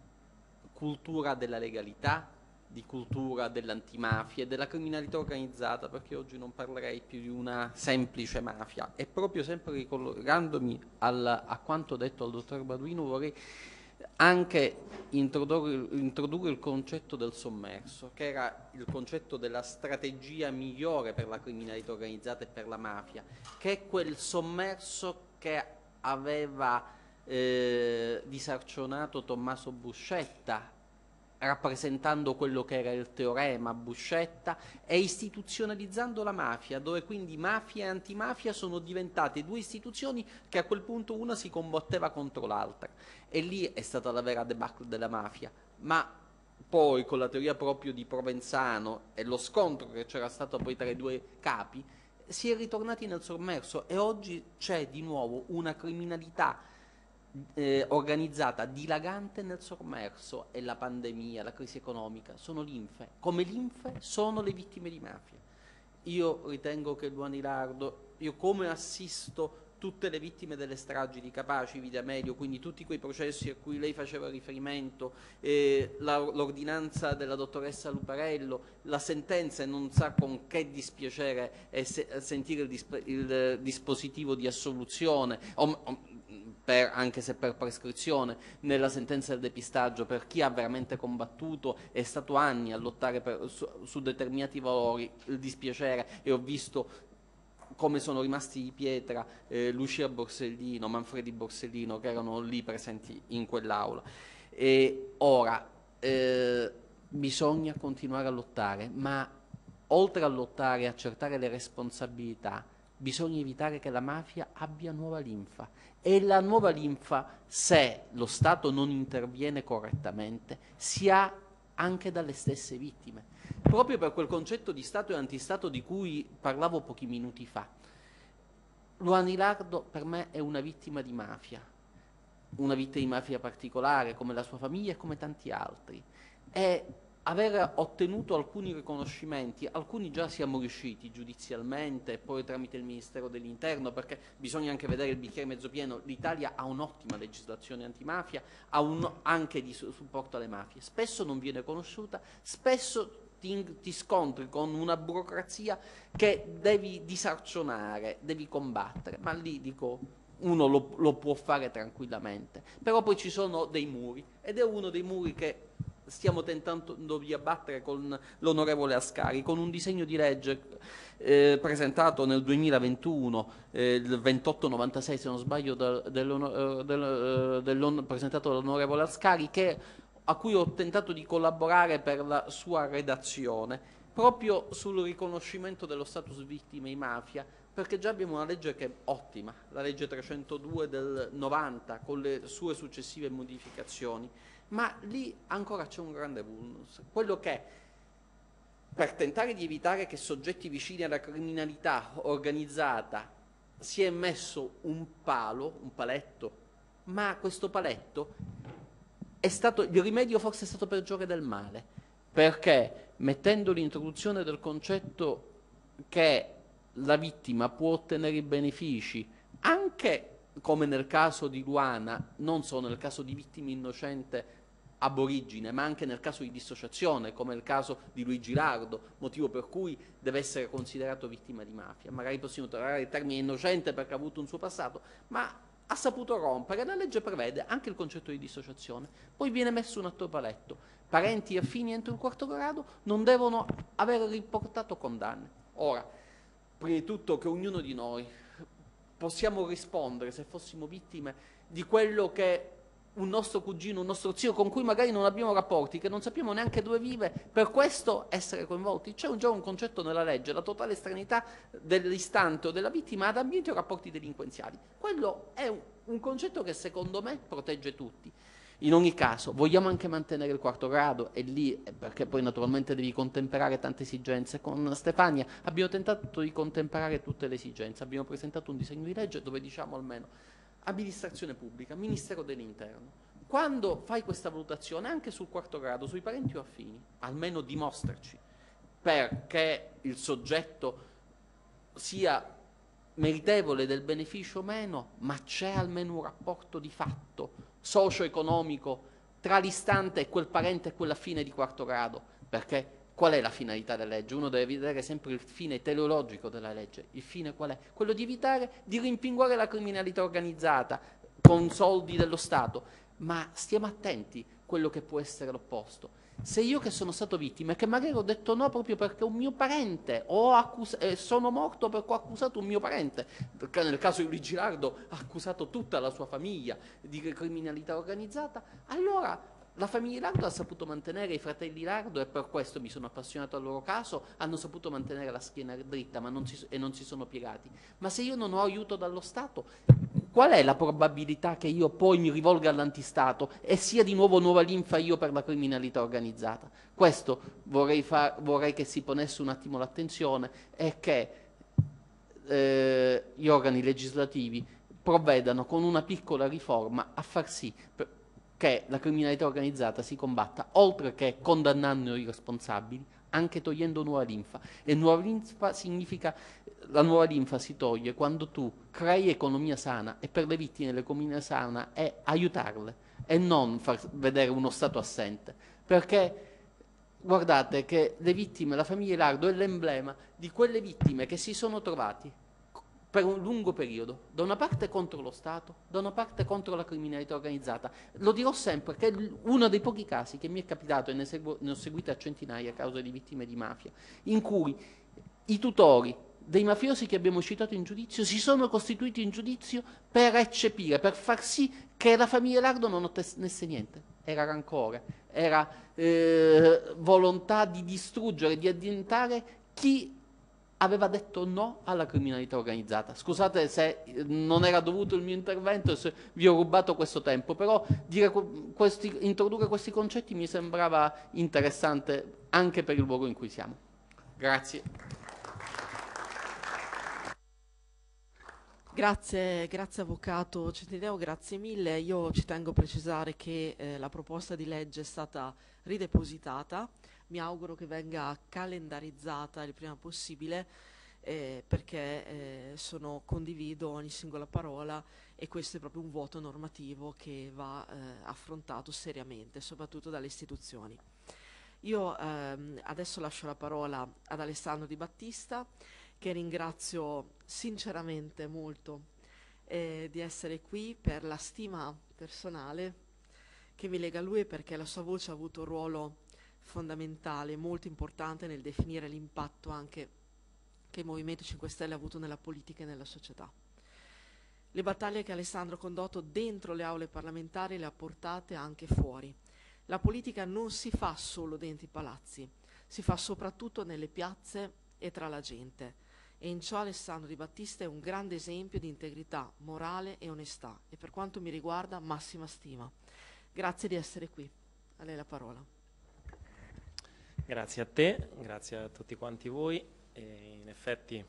cultura della legalità, di cultura dell'antimafia e della criminalità organizzata, perché oggi non parlerei più di una semplice mafia. E proprio sempre ricollegandomi al, a quanto detto dal dottor Baduino vorrei anche introdurre, introdurre, il concetto del sommerso, che era il concetto della strategia migliore per la criminalità organizzata e per la mafia, che è quel sommerso che aveva eh, disarcionato Tommaso Buscetta rappresentando quello che era il teorema Buscetta e istituzionalizzando la mafia, dove quindi mafia e antimafia sono diventate due istituzioni che a quel punto una si combatteva contro l'altra. E lì è stata la vera debacle della mafia. Ma poi con la teoria proprio di Provenzano e lo scontro che c'era stato poi tra i due capi, si è ritornati nel sommerso e oggi c'è di nuovo una criminalità eh, organizzata dilagante nel sommerso e la pandemia, la crisi economica sono linfe, come linfe sono le vittime di mafia. Io ritengo che Luani Lardo, io come assisto tutte le vittime delle stragi di Capaci, Vida Medio, quindi tutti quei processi a cui lei faceva riferimento, eh, l'ordinanza della dottoressa Luparello, la sentenza e non sa con che dispiacere eh, se eh, sentire il, disp il, dispositivo di assoluzione, per, anche se per prescrizione, nella sentenza del depistaggio per chi ha veramente combattuto è stato anni a lottare per, su, su, determinati valori, il dispiacere e ho visto come sono rimasti di pietra eh, Lucia Borsellino, Manfredi Borsellino che erano lì presenti in quell'aula. E ora eh, bisogna continuare a lottare, ma oltre a lottare e accertare le responsabilità, bisogna evitare che la mafia abbia nuova linfa e la nuova linfa, se lo Stato non interviene correttamente, si ha anche dalle stesse vittime proprio per quel concetto di Stato e antistato di cui parlavo pochi minuti fa. Luani Lardo per me è una vittima di mafia, una vittima di mafia particolare come la sua famiglia e come tanti altri. E aver ottenuto alcuni riconoscimenti, alcuni già siamo riusciti giudizialmente poi tramite il Ministero dell'Interno, perché bisogna anche vedere il bicchiere mezzo pieno, l'Italia ha un'ottima legislazione antimafia, ha un, anche di supporto alle mafie, spesso non viene conosciuta, spesso ti, ti scontri con una burocrazia che devi disarcionare, devi combattere, ma lì dico uno lo, lo può fare tranquillamente, però poi ci sono dei muri ed è uno dei muri che stiamo tentando di abbattere con l'onorevole Ascari, con un disegno di legge eh, presentato nel 2021, eh, il 2896 se non sbaglio, del, eh, del, eh, del, presentato dall'onorevole Ascari, che a cui ho tentato di collaborare per la sua redazione, proprio sul riconoscimento dello status vittime in mafia, perché già abbiamo una legge che è ottima, la legge 302 del 90, con le sue successive modificazioni, ma lì ancora c'è un grande vulnus, quello che per tentare di evitare che soggetti vicini alla criminalità organizzata si è messo un palo, un paletto, ma questo paletto stato, il rimedio forse è stato peggiore del male, perché mettendo l'introduzione del concetto che la vittima può ottenere i benefici anche come nel caso di Luana, non solo nel caso di vittime innocente aborigine, ma anche nel caso di dissociazione, come nel caso di Luigi Lardo, motivo per cui deve essere considerato vittima di mafia. Magari possiamo trovare il termine innocente perché ha avuto un suo passato, ma ha saputo rompere, la legge prevede anche il concetto di dissociazione, poi viene messo un atto paletto, parenti affini entro il quarto grado non devono aver riportato condanne. Ora, prima di tutto che ognuno di noi possiamo rispondere se fossimo vittime di quello che un nostro cugino, un nostro zio con cui magari non abbiamo rapporti, che non sappiamo neanche dove vive, per questo essere coinvolti. C'è un già un concetto nella legge, la totale estranità dell'istante o della vittima ad ambienti o rapporti delinquenziali. Quello è un, un concetto che secondo me protegge tutti. In ogni caso, vogliamo anche mantenere il quarto grado e lì, perché poi naturalmente devi contemperare tante esigenze. Con Stefania abbiamo tentato di contemperare tutte le esigenze, abbiamo presentato un disegno di legge dove diciamo almeno amministrazione pubblica, ministero dell'interno. Quando fai questa valutazione, anche sul quarto grado, sui parenti o affini, almeno dimostraci perché il soggetto sia meritevole del beneficio o meno, ma c'è almeno un rapporto di fatto socio-economico tra l'istante e quel parente e quella quell'affine di quarto grado, perché Qual è la finalità della legge? Uno deve vedere sempre il fine teleologico della legge. Il fine qual è? Quello di evitare di rimpinguare la criminalità organizzata con soldi dello Stato. Ma stiamo attenti a quello che può essere l'opposto. Se io che sono stato vittima e che magari ho detto no proprio perché un mio parente eh, sono morto perché ho accusato un mio parente, nel caso di Luigi Girardo ha accusato tutta la sua famiglia di criminalità organizzata, allora la famiglia Lardo ha saputo mantenere i fratelli Lardo e per questo mi sono appassionato al loro caso, hanno saputo mantenere la schiena dritta non si, e non si sono piegati. Ma se io non ho aiuto dallo Stato, qual è la probabilità che io poi mi rivolga all'antistato e sia di nuovo nuova linfa io per la criminalità organizzata? Questo vorrei, far, vorrei che si ponesse un attimo l'attenzione e che eh, gli organi legislativi provvedano con una piccola riforma a far sì... Per, che la criminalità organizzata si combatta oltre che condannando i responsabili, anche togliendo nuova linfa. E nuova linfa significa, la nuova linfa si toglie quando tu crei economia sana e per le vittime l'economia sana è aiutarle e non far vedere uno Stato assente. Perché guardate che le vittime, la famiglia Lardo è l'emblema di quelle vittime che si sono trovati per un lungo periodo, da una parte contro lo Stato, da una parte contro la criminalità organizzata. Lo dirò sempre che è uno dei pochi casi che mi è capitato, e ne, seguo, ne ho seguite a centinaia a causa di vittime di mafia, in cui i tutori dei mafiosi che abbiamo citato in giudizio si sono costituiti in giudizio per eccepire, per far sì che la famiglia Lardo non ottenesse niente. Era rancore, era eh, volontà di distruggere, di addentare chi aveva detto no alla criminalità organizzata. Scusate se eh, non era dovuto il mio intervento e se vi ho rubato questo tempo, però questi, introdurre questi concetti mi sembrava interessante anche per il luogo in cui siamo. Grazie. Grazie, grazie Avvocato Centineo, grazie mille. Io ci tengo a precisare che eh, la proposta di legge è stata ridepositata mi auguro che venga calendarizzata il prima possibile eh, perché eh, sono, condivido ogni singola parola e questo è proprio un vuoto normativo che va eh, affrontato seriamente, soprattutto dalle istituzioni. Io ehm, adesso lascio la parola ad Alessandro Di Battista, che ringrazio sinceramente molto eh, di essere qui per la stima personale che mi lega a lui perché la sua voce ha avuto un ruolo importante fondamentale, molto importante nel definire l'impatto anche che il Movimento 5 Stelle ha avuto nella politica e nella società. Le battaglie che Alessandro ha condotto dentro le aule parlamentari le ha portate anche fuori. La politica non si fa solo dentro i palazzi, si fa soprattutto nelle piazze e tra la gente. E in ciò Alessandro Di Battista è un grande esempio di integrità morale e onestà e per quanto mi riguarda massima stima. Grazie di essere qui. A lei la parola. Grazie a te, grazie a tutti quanti voi. E in effetti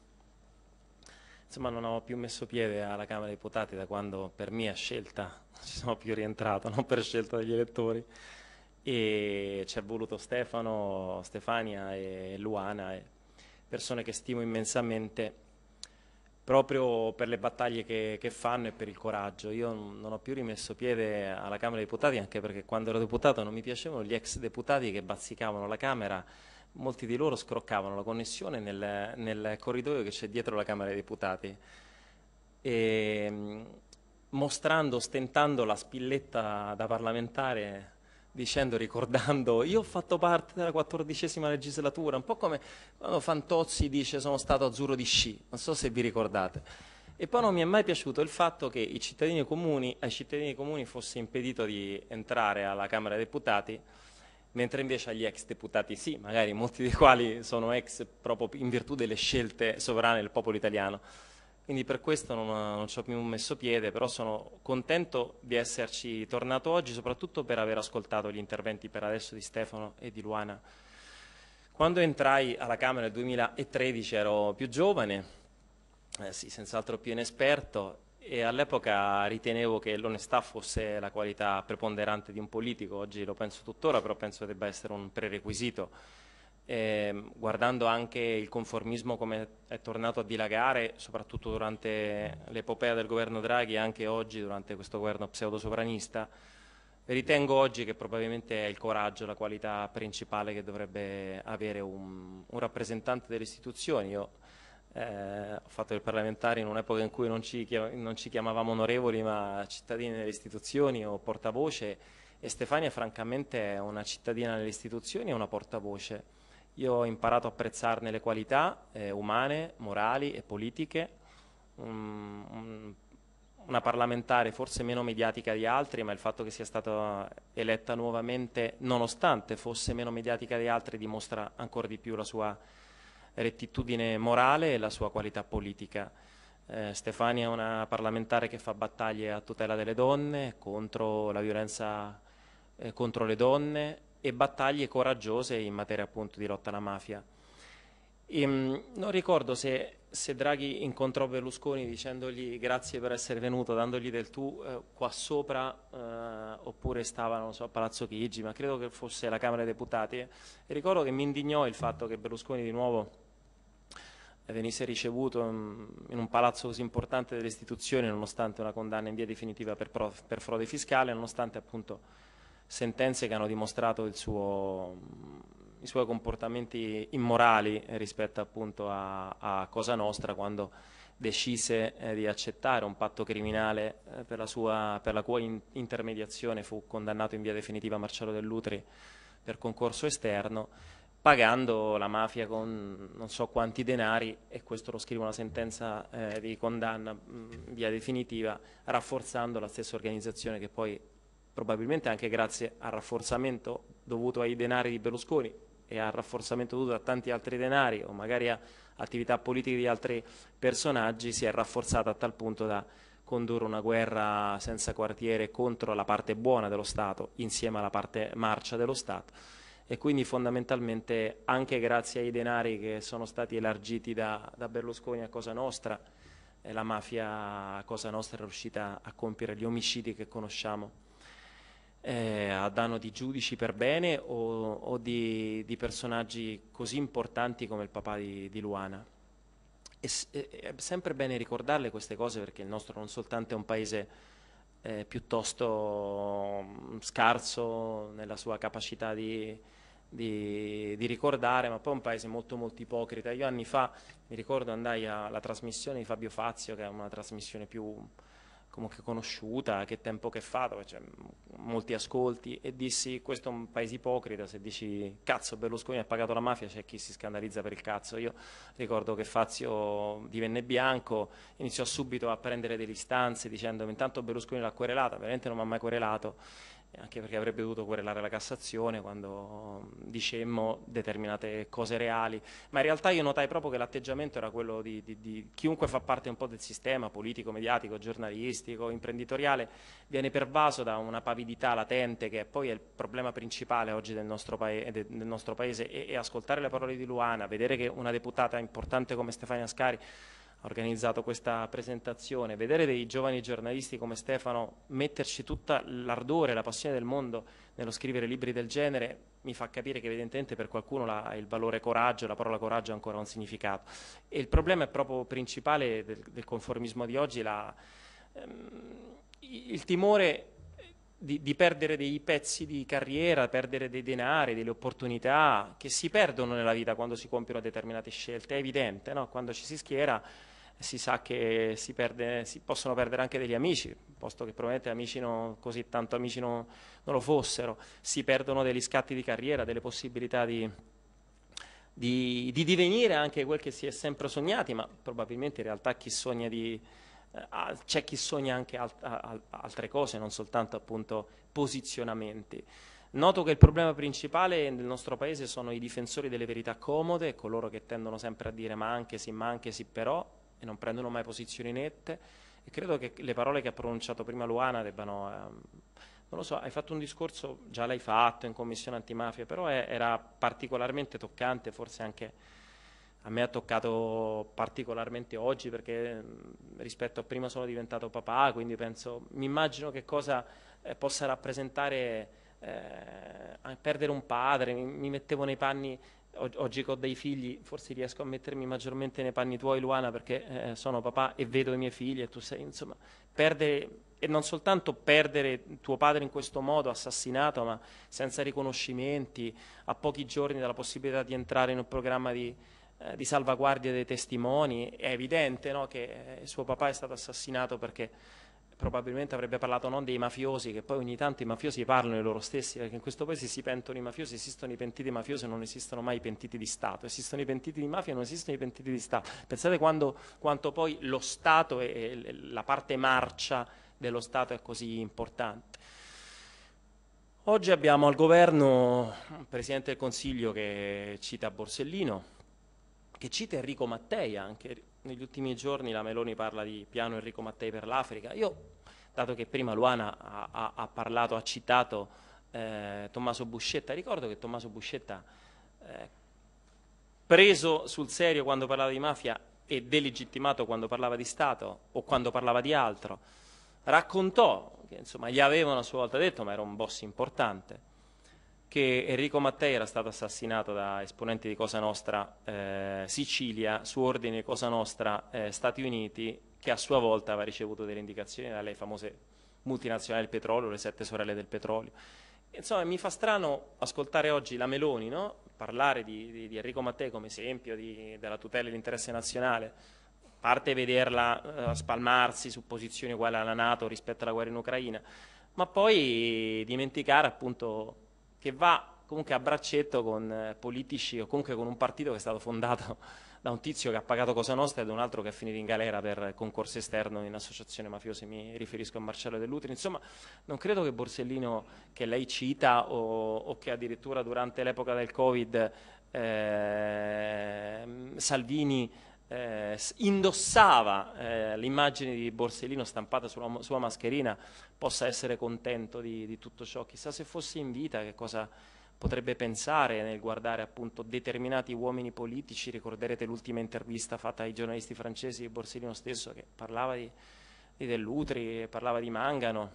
insomma, non ho più messo piede alla Camera dei Deputati da quando per mia scelta non ci sono più rientrato, non per scelta degli elettori. E ci è voluto Stefano, Stefania e Luana, persone che stimo immensamente proprio per le battaglie che, che, fanno e per il coraggio. Io non ho più rimesso piede alla Camera dei Deputati anche perché quando ero deputato non mi piacevano gli ex deputati che bazzicavano la Camera, molti di loro scroccavano la connessione nel, nel corridoio che c'è dietro la Camera dei Deputati. E, ehm, mostrando, stentando la spilletta da parlamentare dicendo, ricordando, io ho fatto parte della quattordicesima legislatura, un po' come quando Fantozzi dice sono stato azzurro di sci, non so se vi ricordate. E poi non mi è mai piaciuto il fatto che cittadini comuni, ai cittadini comuni fosse impedito di entrare alla Camera dei Deputati, mentre invece agli ex deputati sì, magari molti dei quali sono ex proprio in virtù delle scelte sovrane del popolo italiano quindi per questo non, non ci ho più messo piede, però sono contento di esserci tornato oggi, soprattutto per aver ascoltato gli interventi per adesso di Stefano e di Luana. Quando entrai alla Camera nel 2013 ero più giovane, eh sì, senz'altro più inesperto, e all'epoca ritenevo che l'onestà fosse la qualità preponderante di un politico, oggi lo penso tuttora, però penso debba essere un prerequisito eh, guardando anche il conformismo come è tornato a dilagare, soprattutto durante l'epopea del governo Draghi e anche oggi durante questo governo pseudo-sovranista, ritengo oggi che probabilmente è il coraggio la qualità principale che dovrebbe avere un, un rappresentante delle istituzioni. Io eh, ho fatto il parlamentare in un'epoca in cui non ci, non ci chiamavamo onorevoli ma cittadini delle istituzioni o portavoce e Stefania francamente è una cittadina delle istituzioni e una portavoce io ho imparato a apprezzarne le qualità eh, umane, morali e politiche, um, una parlamentare forse meno mediatica di altri, ma il fatto che sia stata eletta nuovamente, nonostante fosse meno mediatica di altri, dimostra ancora di più la sua rettitudine morale e la sua qualità politica. Eh, Stefania è una parlamentare che fa battaglie a tutela delle donne, contro la violenza eh, contro le donne, e battaglie coraggiose in materia appunto di lotta alla mafia. E, ehm, non ricordo se, se, Draghi incontrò Berlusconi dicendogli grazie per essere venuto, dandogli del tu eh, qua sopra, eh, oppure stava so, a Palazzo Chigi, ma credo che fosse la Camera dei Deputati. E ricordo che mi indignò il fatto che Berlusconi di nuovo venisse ricevuto mm, in un palazzo così importante delle istituzioni, nonostante una condanna in via definitiva per, per frode fiscale, nonostante appunto sentenze che hanno dimostrato suo, i suoi comportamenti immorali rispetto appunto a, a Cosa Nostra quando decise eh, di accettare un patto criminale eh, per, la sua, per, la cui in intermediazione fu condannato in via definitiva Marcello Dell'Utri per concorso esterno, pagando la mafia con non so quanti denari, e questo lo scrive una sentenza eh, di condanna mm, in via definitiva, rafforzando la stessa organizzazione che poi probabilmente anche grazie al rafforzamento dovuto ai denari di Berlusconi e al rafforzamento dovuto a tanti altri denari o magari a attività politiche di altri personaggi, si è rafforzata a tal punto da condurre una guerra senza quartiere contro la parte buona dello Stato insieme alla parte marcia dello Stato e quindi fondamentalmente anche grazie ai denari che sono stati elargiti da, da Berlusconi a Cosa Nostra la mafia a Cosa Nostra è riuscita a compiere gli omicidi che conosciamo eh, a danno di giudici per bene o, o di, di, personaggi così importanti come il papà di, di Luana. E, è sempre bene ricordarle queste cose perché il nostro non soltanto è un paese eh, piuttosto mm, scarso nella sua capacità di, di, di, ricordare, ma poi è un paese molto molto ipocrita. Io anni fa, mi ricordo, andai alla trasmissione di Fabio Fazio, che è una trasmissione più comunque conosciuta, che tempo che fa, dove c'è molti ascolti, e dissi questo è un paese ipocrita, se dici cazzo Berlusconi ha pagato la mafia c'è chi si scandalizza per il cazzo. Io ricordo che Fazio divenne bianco, iniziò subito a prendere delle istanze dicendo intanto Berlusconi l'ha querelata, veramente non mi ha mai querelato anche perché avrebbe dovuto querelare la Cassazione quando mm, dicemmo determinate cose reali, ma in realtà io notai proprio che l'atteggiamento era quello di, di, di, chiunque fa parte un po' del sistema politico, mediatico, giornalistico, imprenditoriale, viene pervaso da una pavidità latente che poi è il problema principale oggi del nostro, paese, del nostro paese e, ascoltare le parole di Luana, vedere che una deputata importante come Stefania Scari organizzato questa presentazione, vedere dei giovani giornalisti come Stefano metterci tutta l'ardore, la passione del mondo nello scrivere libri del genere mi fa capire che evidentemente per qualcuno la, il valore coraggio, la parola coraggio ha ancora un significato. E il problema è proprio principale del, del conformismo di oggi, la, ehm, il timore di, di, perdere dei pezzi di carriera, perdere dei denari, delle opportunità che si perdono nella vita quando si compiono determinate scelte. È evidente, no? quando ci si schiera si sa che si, perde, si, possono perdere anche degli amici, posto che probabilmente amici non, così tanto amici non, non, lo fossero, si perdono degli scatti di carriera, delle possibilità di, di, di, divenire anche quel che si è sempre sognati, ma probabilmente in realtà chi sogna di, eh, c'è chi sogna anche alt, altre cose, non soltanto appunto posizionamenti. Noto che il problema principale nel nostro paese sono i difensori delle verità comode, coloro che tendono sempre a dire ma anche sì, ma anche sì però, e non prendono mai posizioni nette e credo che le parole che ha pronunciato prima Luana debbano... Ehm, non lo so, hai fatto un discorso, già l'hai fatto in commissione antimafia, però è, era particolarmente toccante, forse anche a me ha toccato particolarmente oggi perché ehm, rispetto a prima sono diventato papà, quindi penso, mi immagino che cosa eh, possa rappresentare eh, perdere un padre, mi, mi mettevo nei panni oggi che ho dei figli forse riesco a mettermi maggiormente nei panni tuoi Luana perché eh, sono papà e vedo i miei figli e tu sei insomma perdere e non soltanto perdere tuo padre in questo modo assassinato ma senza riconoscimenti a pochi giorni dalla possibilità di entrare in un programma di, eh, di salvaguardia dei testimoni è evidente no, che eh, suo papà è stato assassinato perché probabilmente avrebbe parlato non dei mafiosi, che poi ogni tanto i mafiosi parlano di loro stessi, perché in questo paese si pentono i mafiosi, esistono i pentiti mafiosi e non esistono mai i pentiti di Stato, esistono i pentiti di mafia e non esistono i pentiti di Stato. Pensate quando, quanto poi lo Stato e, e la parte marcia dello Stato è così importante. Oggi abbiamo al governo un Presidente del Consiglio che cita Borsellino, che cita Enrico Mattei anche, negli ultimi giorni la Meloni parla di piano Enrico Mattei per l'Africa. Io dato che prima Luana ha, ha, ha parlato, ha citato eh, Tommaso Buscetta, ricordo che Tommaso Buscetta, eh, preso sul serio quando parlava di mafia e delegittimato quando parlava di Stato o quando parlava di altro, raccontò, che insomma gli avevano a sua volta detto, ma era un boss importante, che Enrico Mattei era stato assassinato da esponenti di Cosa Nostra eh, Sicilia su ordine di Cosa Nostra eh, Stati Uniti che a sua volta aveva ricevuto delle indicazioni dalle famose multinazionali del petrolio, le sette sorelle del petrolio. Insomma, mi fa strano ascoltare oggi la Meloni no? parlare di, di, di, Enrico Mattei come esempio di, della tutela dell'interesse nazionale, a parte vederla eh, spalmarsi su posizioni uguali alla Nato rispetto alla guerra in Ucraina, ma poi dimenticare appunto che va comunque a braccetto con eh, politici o comunque con un partito che è stato fondato da un tizio che ha pagato Cosa Nostra e da un altro che è finito in galera per concorso esterno in associazione mafiosa, mi riferisco a Marcello Dell'Utri. Insomma, non credo che Borsellino, che lei cita o, o che addirittura durante l'epoca del Covid eh, Salvini eh, indossava eh, l'immagine di Borsellino stampata sulla sua mascherina possa essere contento di, di tutto ciò. Chissà se fosse in vita che cosa potrebbe pensare nel guardare appunto determinati uomini politici, ricorderete l'ultima intervista fatta ai giornalisti francesi di Borsellino stesso che parlava di, di Dell'Utri, parlava di Mangano,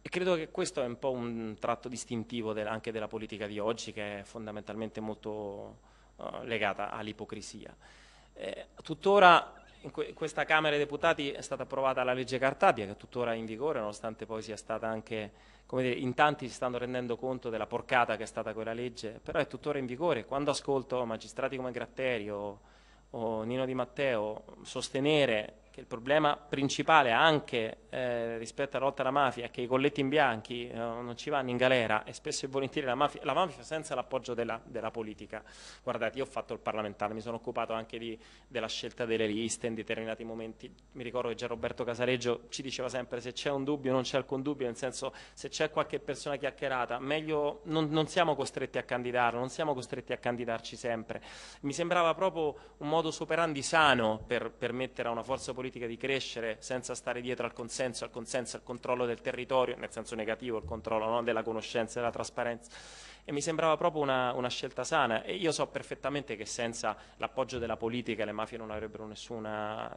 e credo che questo è un po' un tratto distintivo del, anche della politica di oggi, che è fondamentalmente molto uh, legata all'ipocrisia. Eh, tuttora in que- questa Camera dei Deputati è stata approvata la legge Cartabia, che è tuttora in vigore, nonostante poi sia stata anche come dire, in tanti si stanno rendendo conto della porcata che è stata quella legge, però è tuttora in vigore. Quando ascolto magistrati come Gratterio o Nino Di Matteo sostenere che il problema principale anche eh, rispetto alla lotta alla mafia è che i colletti in bianchi eh, non ci vanno in galera e spesso e volentieri la mafia, la mafia senza l'appoggio della, della, politica. Guardate, io ho fatto il parlamentare, mi sono occupato anche di, della scelta delle liste in determinati momenti. Mi ricordo che già Roberto Casareggio ci diceva sempre se c'è un dubbio non c'è alcun dubbio, nel senso se c'è qualche persona chiacchierata, meglio non, non siamo costretti a candidarlo, non siamo costretti a candidarci sempre. Mi sembrava proprio un modus operandi sano per permettere a una forza politica politica di crescere senza stare dietro al consenso, al consenso, al controllo del territorio, nel senso negativo, il controllo no? della conoscenza, e della trasparenza e mi sembrava proprio una, una scelta sana e io so perfettamente che senza l'appoggio della politica le mafie non avrebbero nessuna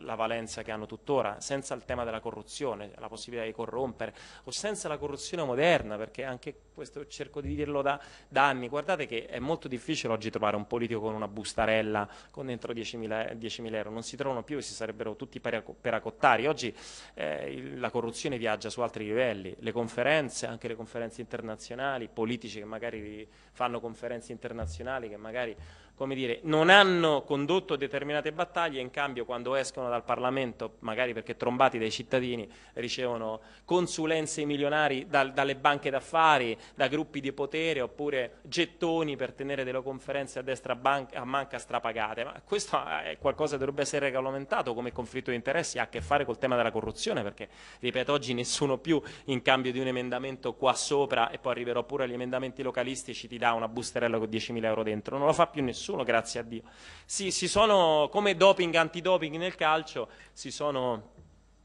la valenza che hanno tuttora, senza il tema della corruzione, la possibilità di corrompere o senza la corruzione moderna, perché anche questo cerco di dirlo da, da anni, guardate che è molto difficile oggi trovare un politico con una bustarella con dentro 10.000, 10.000 euro, non si trovano più e si sarebbero tutti peracottari, oggi eh, la corruzione viaggia su altri livelli, le conferenze, anche le conferenze internazionali, politici che magari fanno conferenze internazionali, che magari come dire, non hanno condotto determinate battaglie, in cambio quando escono dal Parlamento, magari perché trombati dai cittadini, ricevono consulenze milionari dal, dalle banche d'affari, da gruppi di potere, oppure gettoni per tenere delle conferenze a destra banca, a manca strapagate. Ma questo eh, è qualcosa che dovrebbe essere regolamentato come conflitto di interessi, ha a che fare col tema della corruzione, perché, ripeto, oggi nessuno più in cambio di un emendamento qua sopra, e poi arriverò pure agli emendamenti localistici, ti dà una busterella con 10.000 euro dentro, non lo fa più nessuno nessuno, grazie a Dio. Si, si sono, come doping, antidoping nel calcio, si sono,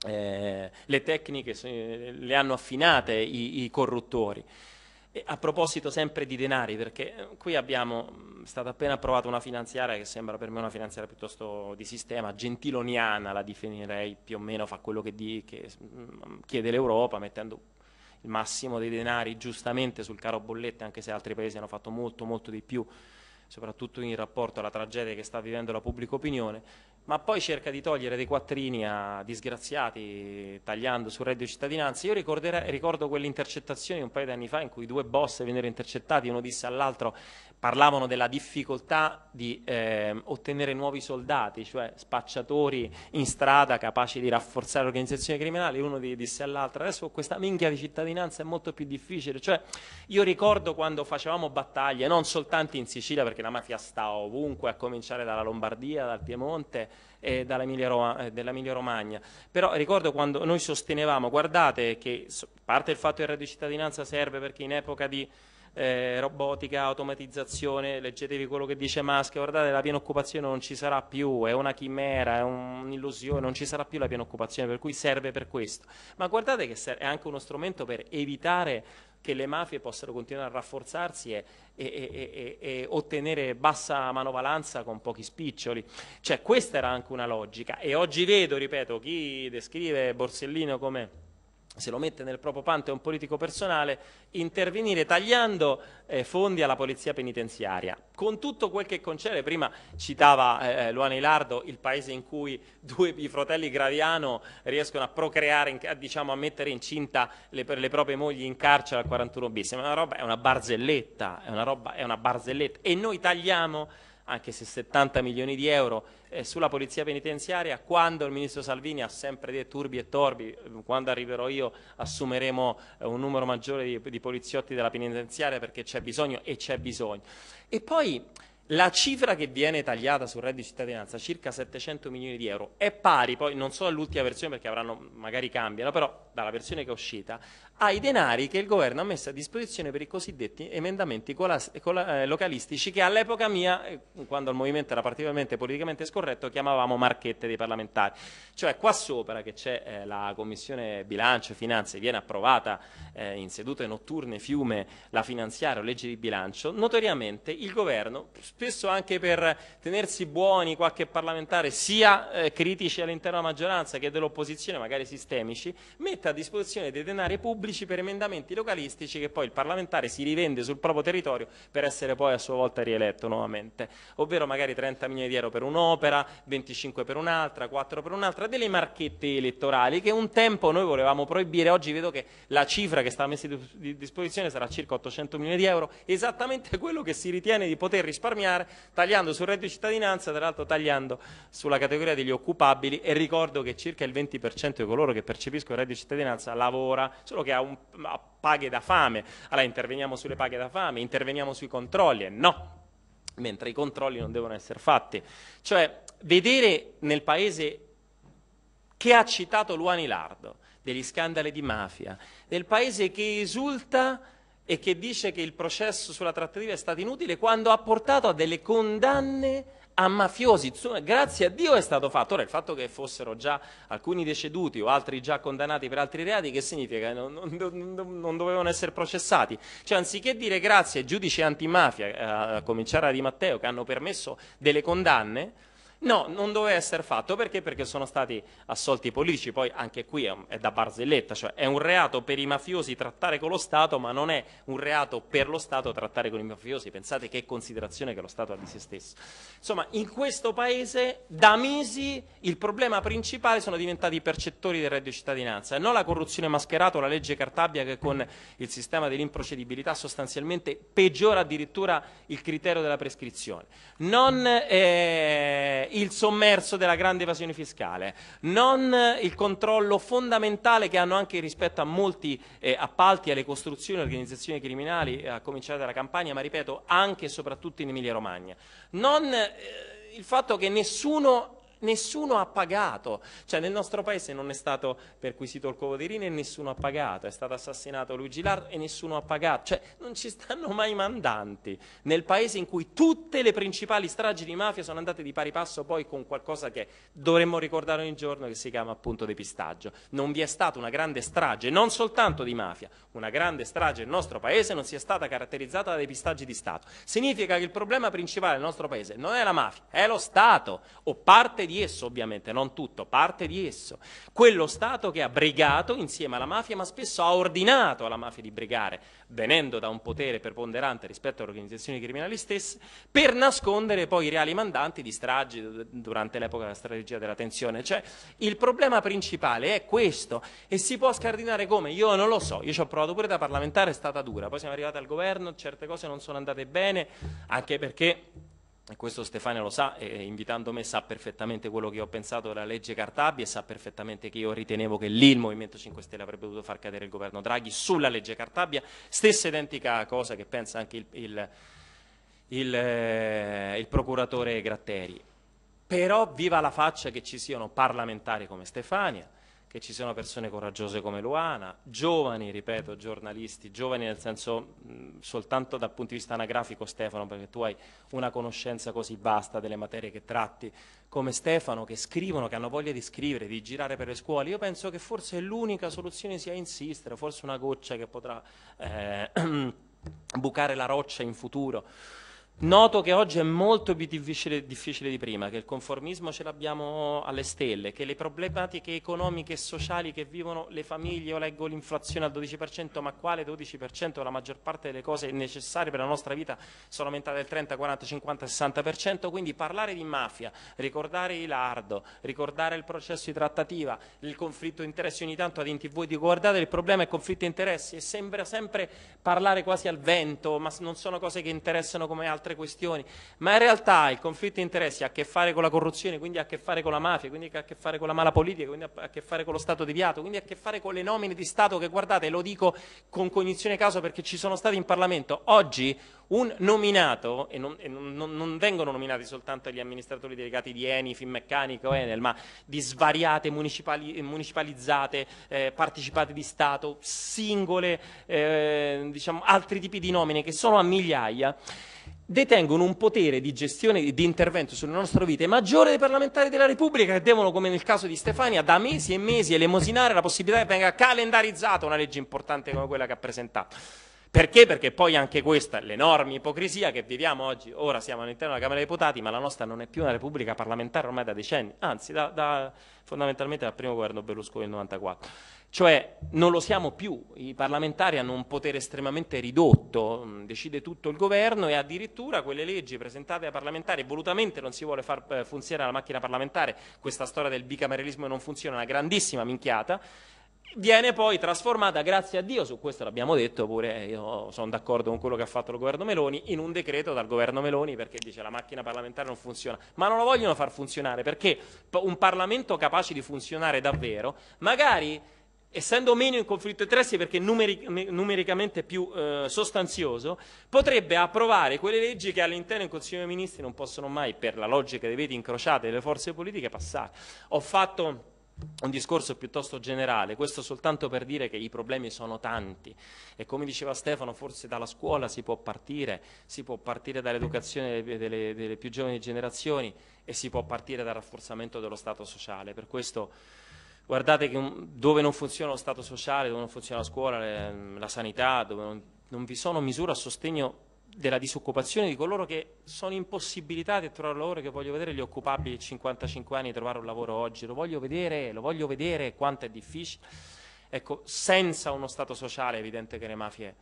eh, le tecniche le hanno affinate i, i corruttori. E a proposito sempre di denari, perché eh, qui abbiamo, è stata appena approvata una finanziaria che sembra per me una finanziaria piuttosto di sistema, gentiloniana la definirei più o meno, fa quello che, di, che chiede l'Europa, mettendo il massimo dei denari giustamente sul caro bollette, anche se altri paesi hanno fatto molto molto di più soprattutto in rapporto alla tragedia che sta vivendo la pubblica opinione, ma poi cerca di togliere dei quattrini a disgraziati tagliando sul reddito cittadinanza. Io ricordo quell'intercettazione un paio di anni fa in cui due boss vennero intercettati, uno disse all'altro parlavano della difficoltà di eh, ottenere nuovi soldati, cioè spacciatori in strada capaci di rafforzare l'organizzazione criminale, uno disse all'altro adesso questa minchia di cittadinanza è molto più difficile, cioè io ricordo quando facevamo battaglie, non soltanto in Sicilia perché la mafia sta ovunque, a cominciare dalla Lombardia, dal Piemonte e eh, dell'Emilia Romagna, però ricordo quando noi sostenevamo, guardate che parte il fatto che il reddito di cittadinanza serve perché in epoca di eh, robotica, automatizzazione, leggetevi quello che dice Musk, guardate la piena occupazione non ci sarà più, è una chimera, è un'illusione, non ci sarà più la piena occupazione, per cui serve per questo. Ma guardate che è anche uno strumento per evitare che le mafie possano continuare a rafforzarsi e, e, e, e, ottenere bassa manovalanza con pochi spiccioli. Cioè questa era anche una logica e oggi vedo, ripeto, chi descrive Borsellino come se lo mette nel proprio pantheon politico personale, intervenire tagliando eh, fondi alla polizia penitenziaria. Con tutto quel che concede, prima citava eh, eh, Luana Ilardo il paese in cui due, i fratelli Graviano riescono a procreare, a, diciamo, a mettere incinta le, le, proprie mogli in carcere al 41 bis, è una roba, è una barzelletta, è una, roba, è una barzelletta. E noi tagliamo anche se 70 milioni di euro, eh, sulla polizia penitenziaria, quando il ministro Salvini ha sempre detto turbi e torbi, quando arriverò io assumeremo eh, un numero maggiore di, di poliziotti della penitenziaria perché c'è bisogno e c'è bisogno. E poi la cifra che viene tagliata sul reddito di cittadinanza, circa 700 milioni di euro, è pari, poi non so all'ultima versione perché avranno, magari cambiano, però dalla versione che è uscita, ai denari che il governo ha messo a disposizione per i cosiddetti emendamenti eh, localistici che all'epoca mia, eh, quando il movimento era particolarmente politicamente scorretto, chiamavamo marchette dei parlamentari. Cioè qua sopra che c'è eh, la Commissione Bilancio e Finanze, viene approvata eh, in sedute notturne, fiume, la finanziaria o legge di bilancio, notoriamente il governo spesso anche per tenersi buoni qualche parlamentare, sia eh, critici all'interno della maggioranza che dell'opposizione, magari sistemici, mette a disposizione dei denari pubblici per emendamenti localistici che poi il parlamentare si rivende sul proprio territorio per essere poi a sua volta rieletto nuovamente, ovvero magari 30 milioni di euro per un'opera, 25 per un'altra, 4 per un'altra, delle marchette elettorali che un tempo noi volevamo proibire, oggi vedo che la cifra che sta messa a disposizione sarà circa 800 milioni di euro, esattamente quello che si ritiene di poter risparmiare guadagnare, tagliando sul reddito di cittadinanza, tra l'altro tagliando sulla categoria degli occupabili e ricordo che circa il 20% di coloro che percepiscono il reddito di cittadinanza lavora, solo che ha, un, ha paghe da fame. Allora interveniamo sulle paghe da fame, interveniamo sui controlli e no, mentre i controlli non devono essere fatti. Cioè, vedere nel paese che ha citato Luani Lardo, degli scandali di mafia, nel paese che esulta e che dice che il processo sulla trattativa è stato inutile quando ha portato a delle condanne a mafiosi. Grazie a Dio è stato fatto. Ora il fatto che fossero già alcuni deceduti o altri già condannati per altri reati, che significa? Non, non, non dovevano essere processati. Cioè, anziché dire grazie ai giudici antimafia, eh, a cominciare da Di Matteo, che hanno permesso delle condanne, No, non doveva essere fatto perché? Perché sono stati assolti i politici, poi anche qui è, è, da barzelletta, cioè è un reato per i mafiosi trattare con lo Stato, ma non è un reato per lo Stato trattare con i mafiosi. Pensate che considerazione che lo Stato ha di se stesso. Insomma, in questo paese da mesi il problema principale sono diventati i percettori del reddito di cittadinanza e non la corruzione mascherata o la legge Cartabia che con il sistema dell'improcedibilità sostanzialmente peggiora addirittura il criterio della prescrizione. Non, eh, il sommerso della grande evasione fiscale, non eh, il controllo fondamentale che hanno anche rispetto a molti eh, appalti, alle costruzioni, organizzazioni criminali, eh, a cominciare dalla Campania, ma ripeto anche e soprattutto in Emilia Romagna, non eh, il fatto che nessuno Nessuno ha pagato, cioè nel nostro paese non è stato perquisito il covo di Rina e nessuno ha pagato, è stato assassinato Luigi Lar e nessuno ha pagato, cioè non ci stanno mai mandanti nel paese in cui tutte le principali stragi di mafia sono andate di pari passo poi con qualcosa che dovremmo ricordare ogni giorno che si chiama appunto depistaggio. Non vi è stata una grande strage, non soltanto di mafia, una grande strage nel nostro paese non sia stata caratterizzata da depistaggi di Stato. Significa che il problema principale del nostro paese non è la mafia, è lo Stato o parte di esso ovviamente, non tutto, parte di esso. Quello Stato che ha brigato insieme alla mafia, ma spesso ha ordinato alla mafia di brigare, venendo da un potere preponderante rispetto alle organizzazioni criminali stesse, per nascondere poi i reali mandanti di stragi durante l'epoca della strategia della tensione. Cioè, il problema principale è questo e si può scardinare come? Io non lo so, io ci ho provato pure da parlamentare, è stata dura, poi siamo arrivati al governo, certe cose non sono andate bene, anche perché e questo Stefania lo sa, e invitando me sa perfettamente quello che ho pensato della legge Cartabia e sa perfettamente che io ritenevo che lì il Movimento 5 Stelle avrebbe dovuto far cadere il governo Draghi sulla legge Cartabia, stessa identica cosa che pensa anche il, il, il, eh, il procuratore Gratteri. Però viva la faccia che ci siano parlamentari come Stefania, che ci siano persone coraggiose come Luana, giovani, ripeto, giornalisti, giovani nel senso mh, soltanto dal punto di vista anagrafico Stefano, perché tu hai una conoscenza così vasta delle materie che tratti, come Stefano, che scrivono, che hanno voglia di scrivere, di girare per le scuole, io penso che forse l'unica soluzione sia insistere, forse una goccia che potrà eh, bucare la roccia in futuro. Noto che oggi è molto più difficile, difficile di prima, che il conformismo ce l'abbiamo alle stelle, che le problematiche economiche e sociali che vivono le famiglie, io leggo l'inflazione al 12%, ma quale 12%? La maggior parte delle cose necessarie per la nostra vita sono aumentate del 30, 40, 50, 60%, quindi parlare di mafia, ricordare lardo, ricordare il processo di trattativa, il conflitto di interessi, ogni tanto ad INTV di guardate il problema è conflitto di interessi e sembra sempre parlare quasi al vento, ma non sono cose che interessano come altre altre questioni, ma in realtà il conflitto di interessi ha a che fare con la corruzione, quindi ha a che fare con la mafia, quindi ha a che fare con la mala politica, quindi ha a che fare con lo Stato deviato, quindi ha a che fare con le nomine di Stato che guardate, lo dico con cognizione causa perché ci sono stati in Parlamento, oggi un nominato, e non, e non, non vengono nominati soltanto gli amministratori delegati di Eni, Finmeccanico, Enel, ma di svariate municipali, municipalizzate, eh, partecipate di Stato, singole, eh, diciamo, altri tipi di nomine che sono a migliaia detengono un potere di gestione e di intervento sulle nostre vite maggiore dei parlamentari della Repubblica che devono, come nel caso di Stefania, da mesi e mesi elemosinare la possibilità che venga calendarizzata una legge importante come quella che ha presentato. Perché? Perché poi anche questa, l'enorme ipocrisia che viviamo oggi, ora siamo all'interno della Camera dei Deputati, ma la nostra non è più una Repubblica parlamentare ormai da decenni, anzi da, da, fondamentalmente dal primo governo Berlusconi del 1994. Cioè non lo siamo più, i parlamentari hanno un potere estremamente ridotto, mm, decide tutto il governo e addirittura quelle leggi presentate dai parlamentari, volutamente non si vuole far eh, funzionare la macchina parlamentare, questa storia del bicameralismo non funziona, è una grandissima minchiata, viene poi trasformata, grazie a Dio, su questo l'abbiamo detto pure, eh, io sono d'accordo con quello che ha fatto il governo Meloni, in un decreto dal governo Meloni perché dice la macchina parlamentare non funziona, ma non lo vogliono far funzionare perché un Parlamento capace di funzionare davvero, magari essendo meno in conflitto di interessi perché numeric- numericamente più eh, sostanzioso, potrebbe approvare quelle leggi che all'interno del Consiglio dei Ministri non possono mai, per la logica dei veti incrociati delle forze politiche, passare. Ho fatto un discorso piuttosto generale, questo soltanto per dire che i problemi sono tanti e come diceva Stefano forse dalla scuola si può partire, si può partire dall'educazione delle, delle, delle più giovani generazioni e si può partire dal rafforzamento dello Stato sociale, per questo guardate che dove non funziona lo Stato sociale, dove non funziona la scuola, le, la sanità, dove non, non vi sono misure a sostegno della disoccupazione di coloro che sono impossibilitati a trovare lavoro, che voglio vedere gli occupabili di 55 anni trovare un lavoro oggi, lo voglio vedere, lo voglio vedere quanto è difficile. Ecco, senza uno Stato sociale è evidente che le mafie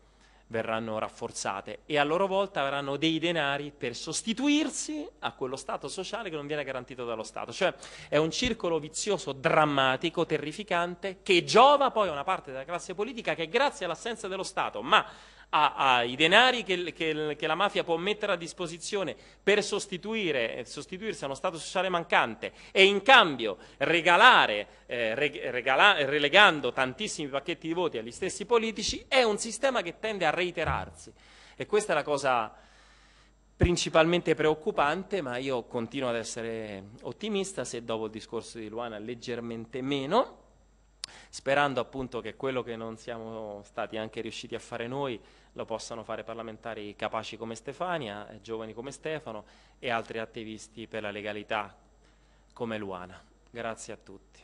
verranno rafforzate e a loro volta avranno dei denari per sostituirsi a quello stato sociale che non viene garantito dallo Stato. Cioè è un circolo vizioso, drammatico, terrificante, che giova poi a una parte della classe politica che grazie all'assenza dello Stato, ma ai denari che, che, che, la mafia può mettere a disposizione per eh, sostituirsi a uno Stato sociale mancante e in cambio regalare, eh, regala, relegando tantissimi pacchetti di voti agli stessi politici, è un sistema che tende a reiterarsi. E questa è la cosa principalmente preoccupante, ma io continuo ad essere ottimista, se dopo il discorso di Luana leggermente meno sperando appunto che quello che non siamo stati anche riusciti a fare noi lo possano fare parlamentari capaci come Stefania, giovani come Stefano e altri attivisti per la legalità come Luana. Grazie a tutti.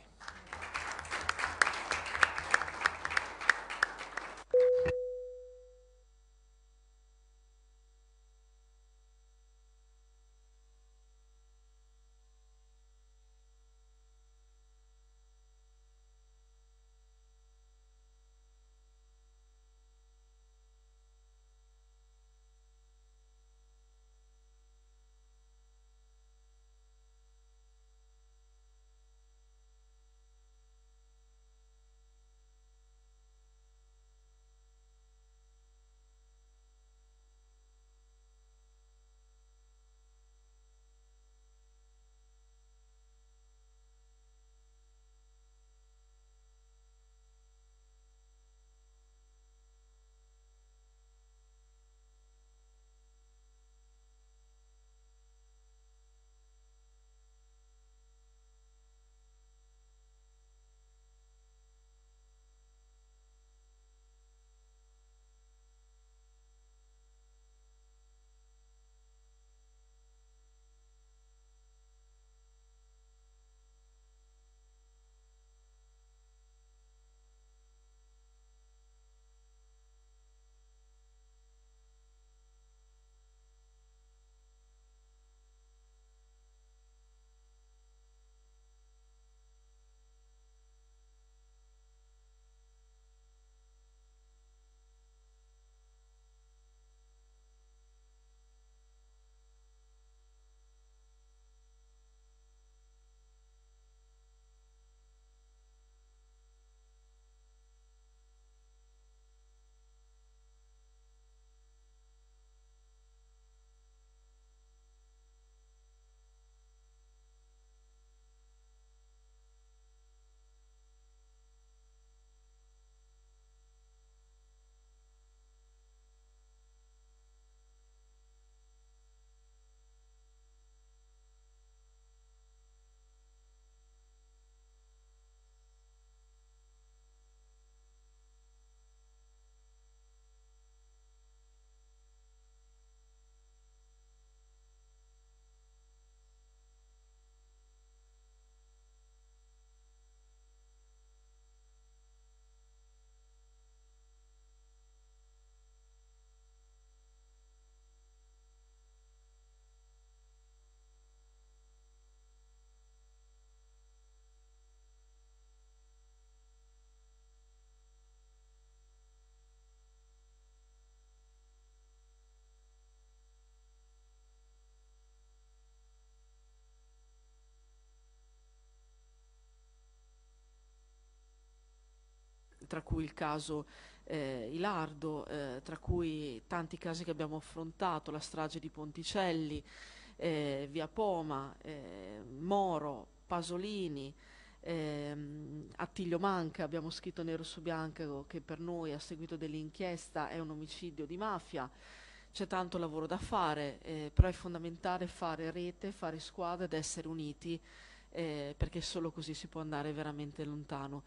tra cui il caso eh, Ilardo, eh, tra cui tanti casi che abbiamo affrontato, la strage di Ponticelli, eh, Via Poma, eh, Moro, Pasolini, ehm, Attilio Manca, abbiamo scritto nero su bianco che per noi a seguito dell'inchiesta è un omicidio di mafia. C'è tanto lavoro da fare, eh, però è fondamentale fare rete, fare squadra ed essere uniti, eh, perché solo così si può andare veramente lontano.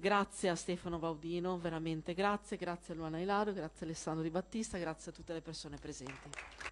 Grazie a Stefano Baudino, veramente grazie, grazie a Luana Ilario, grazie a Alessandro Di Battista, grazie a tutte le persone presenti.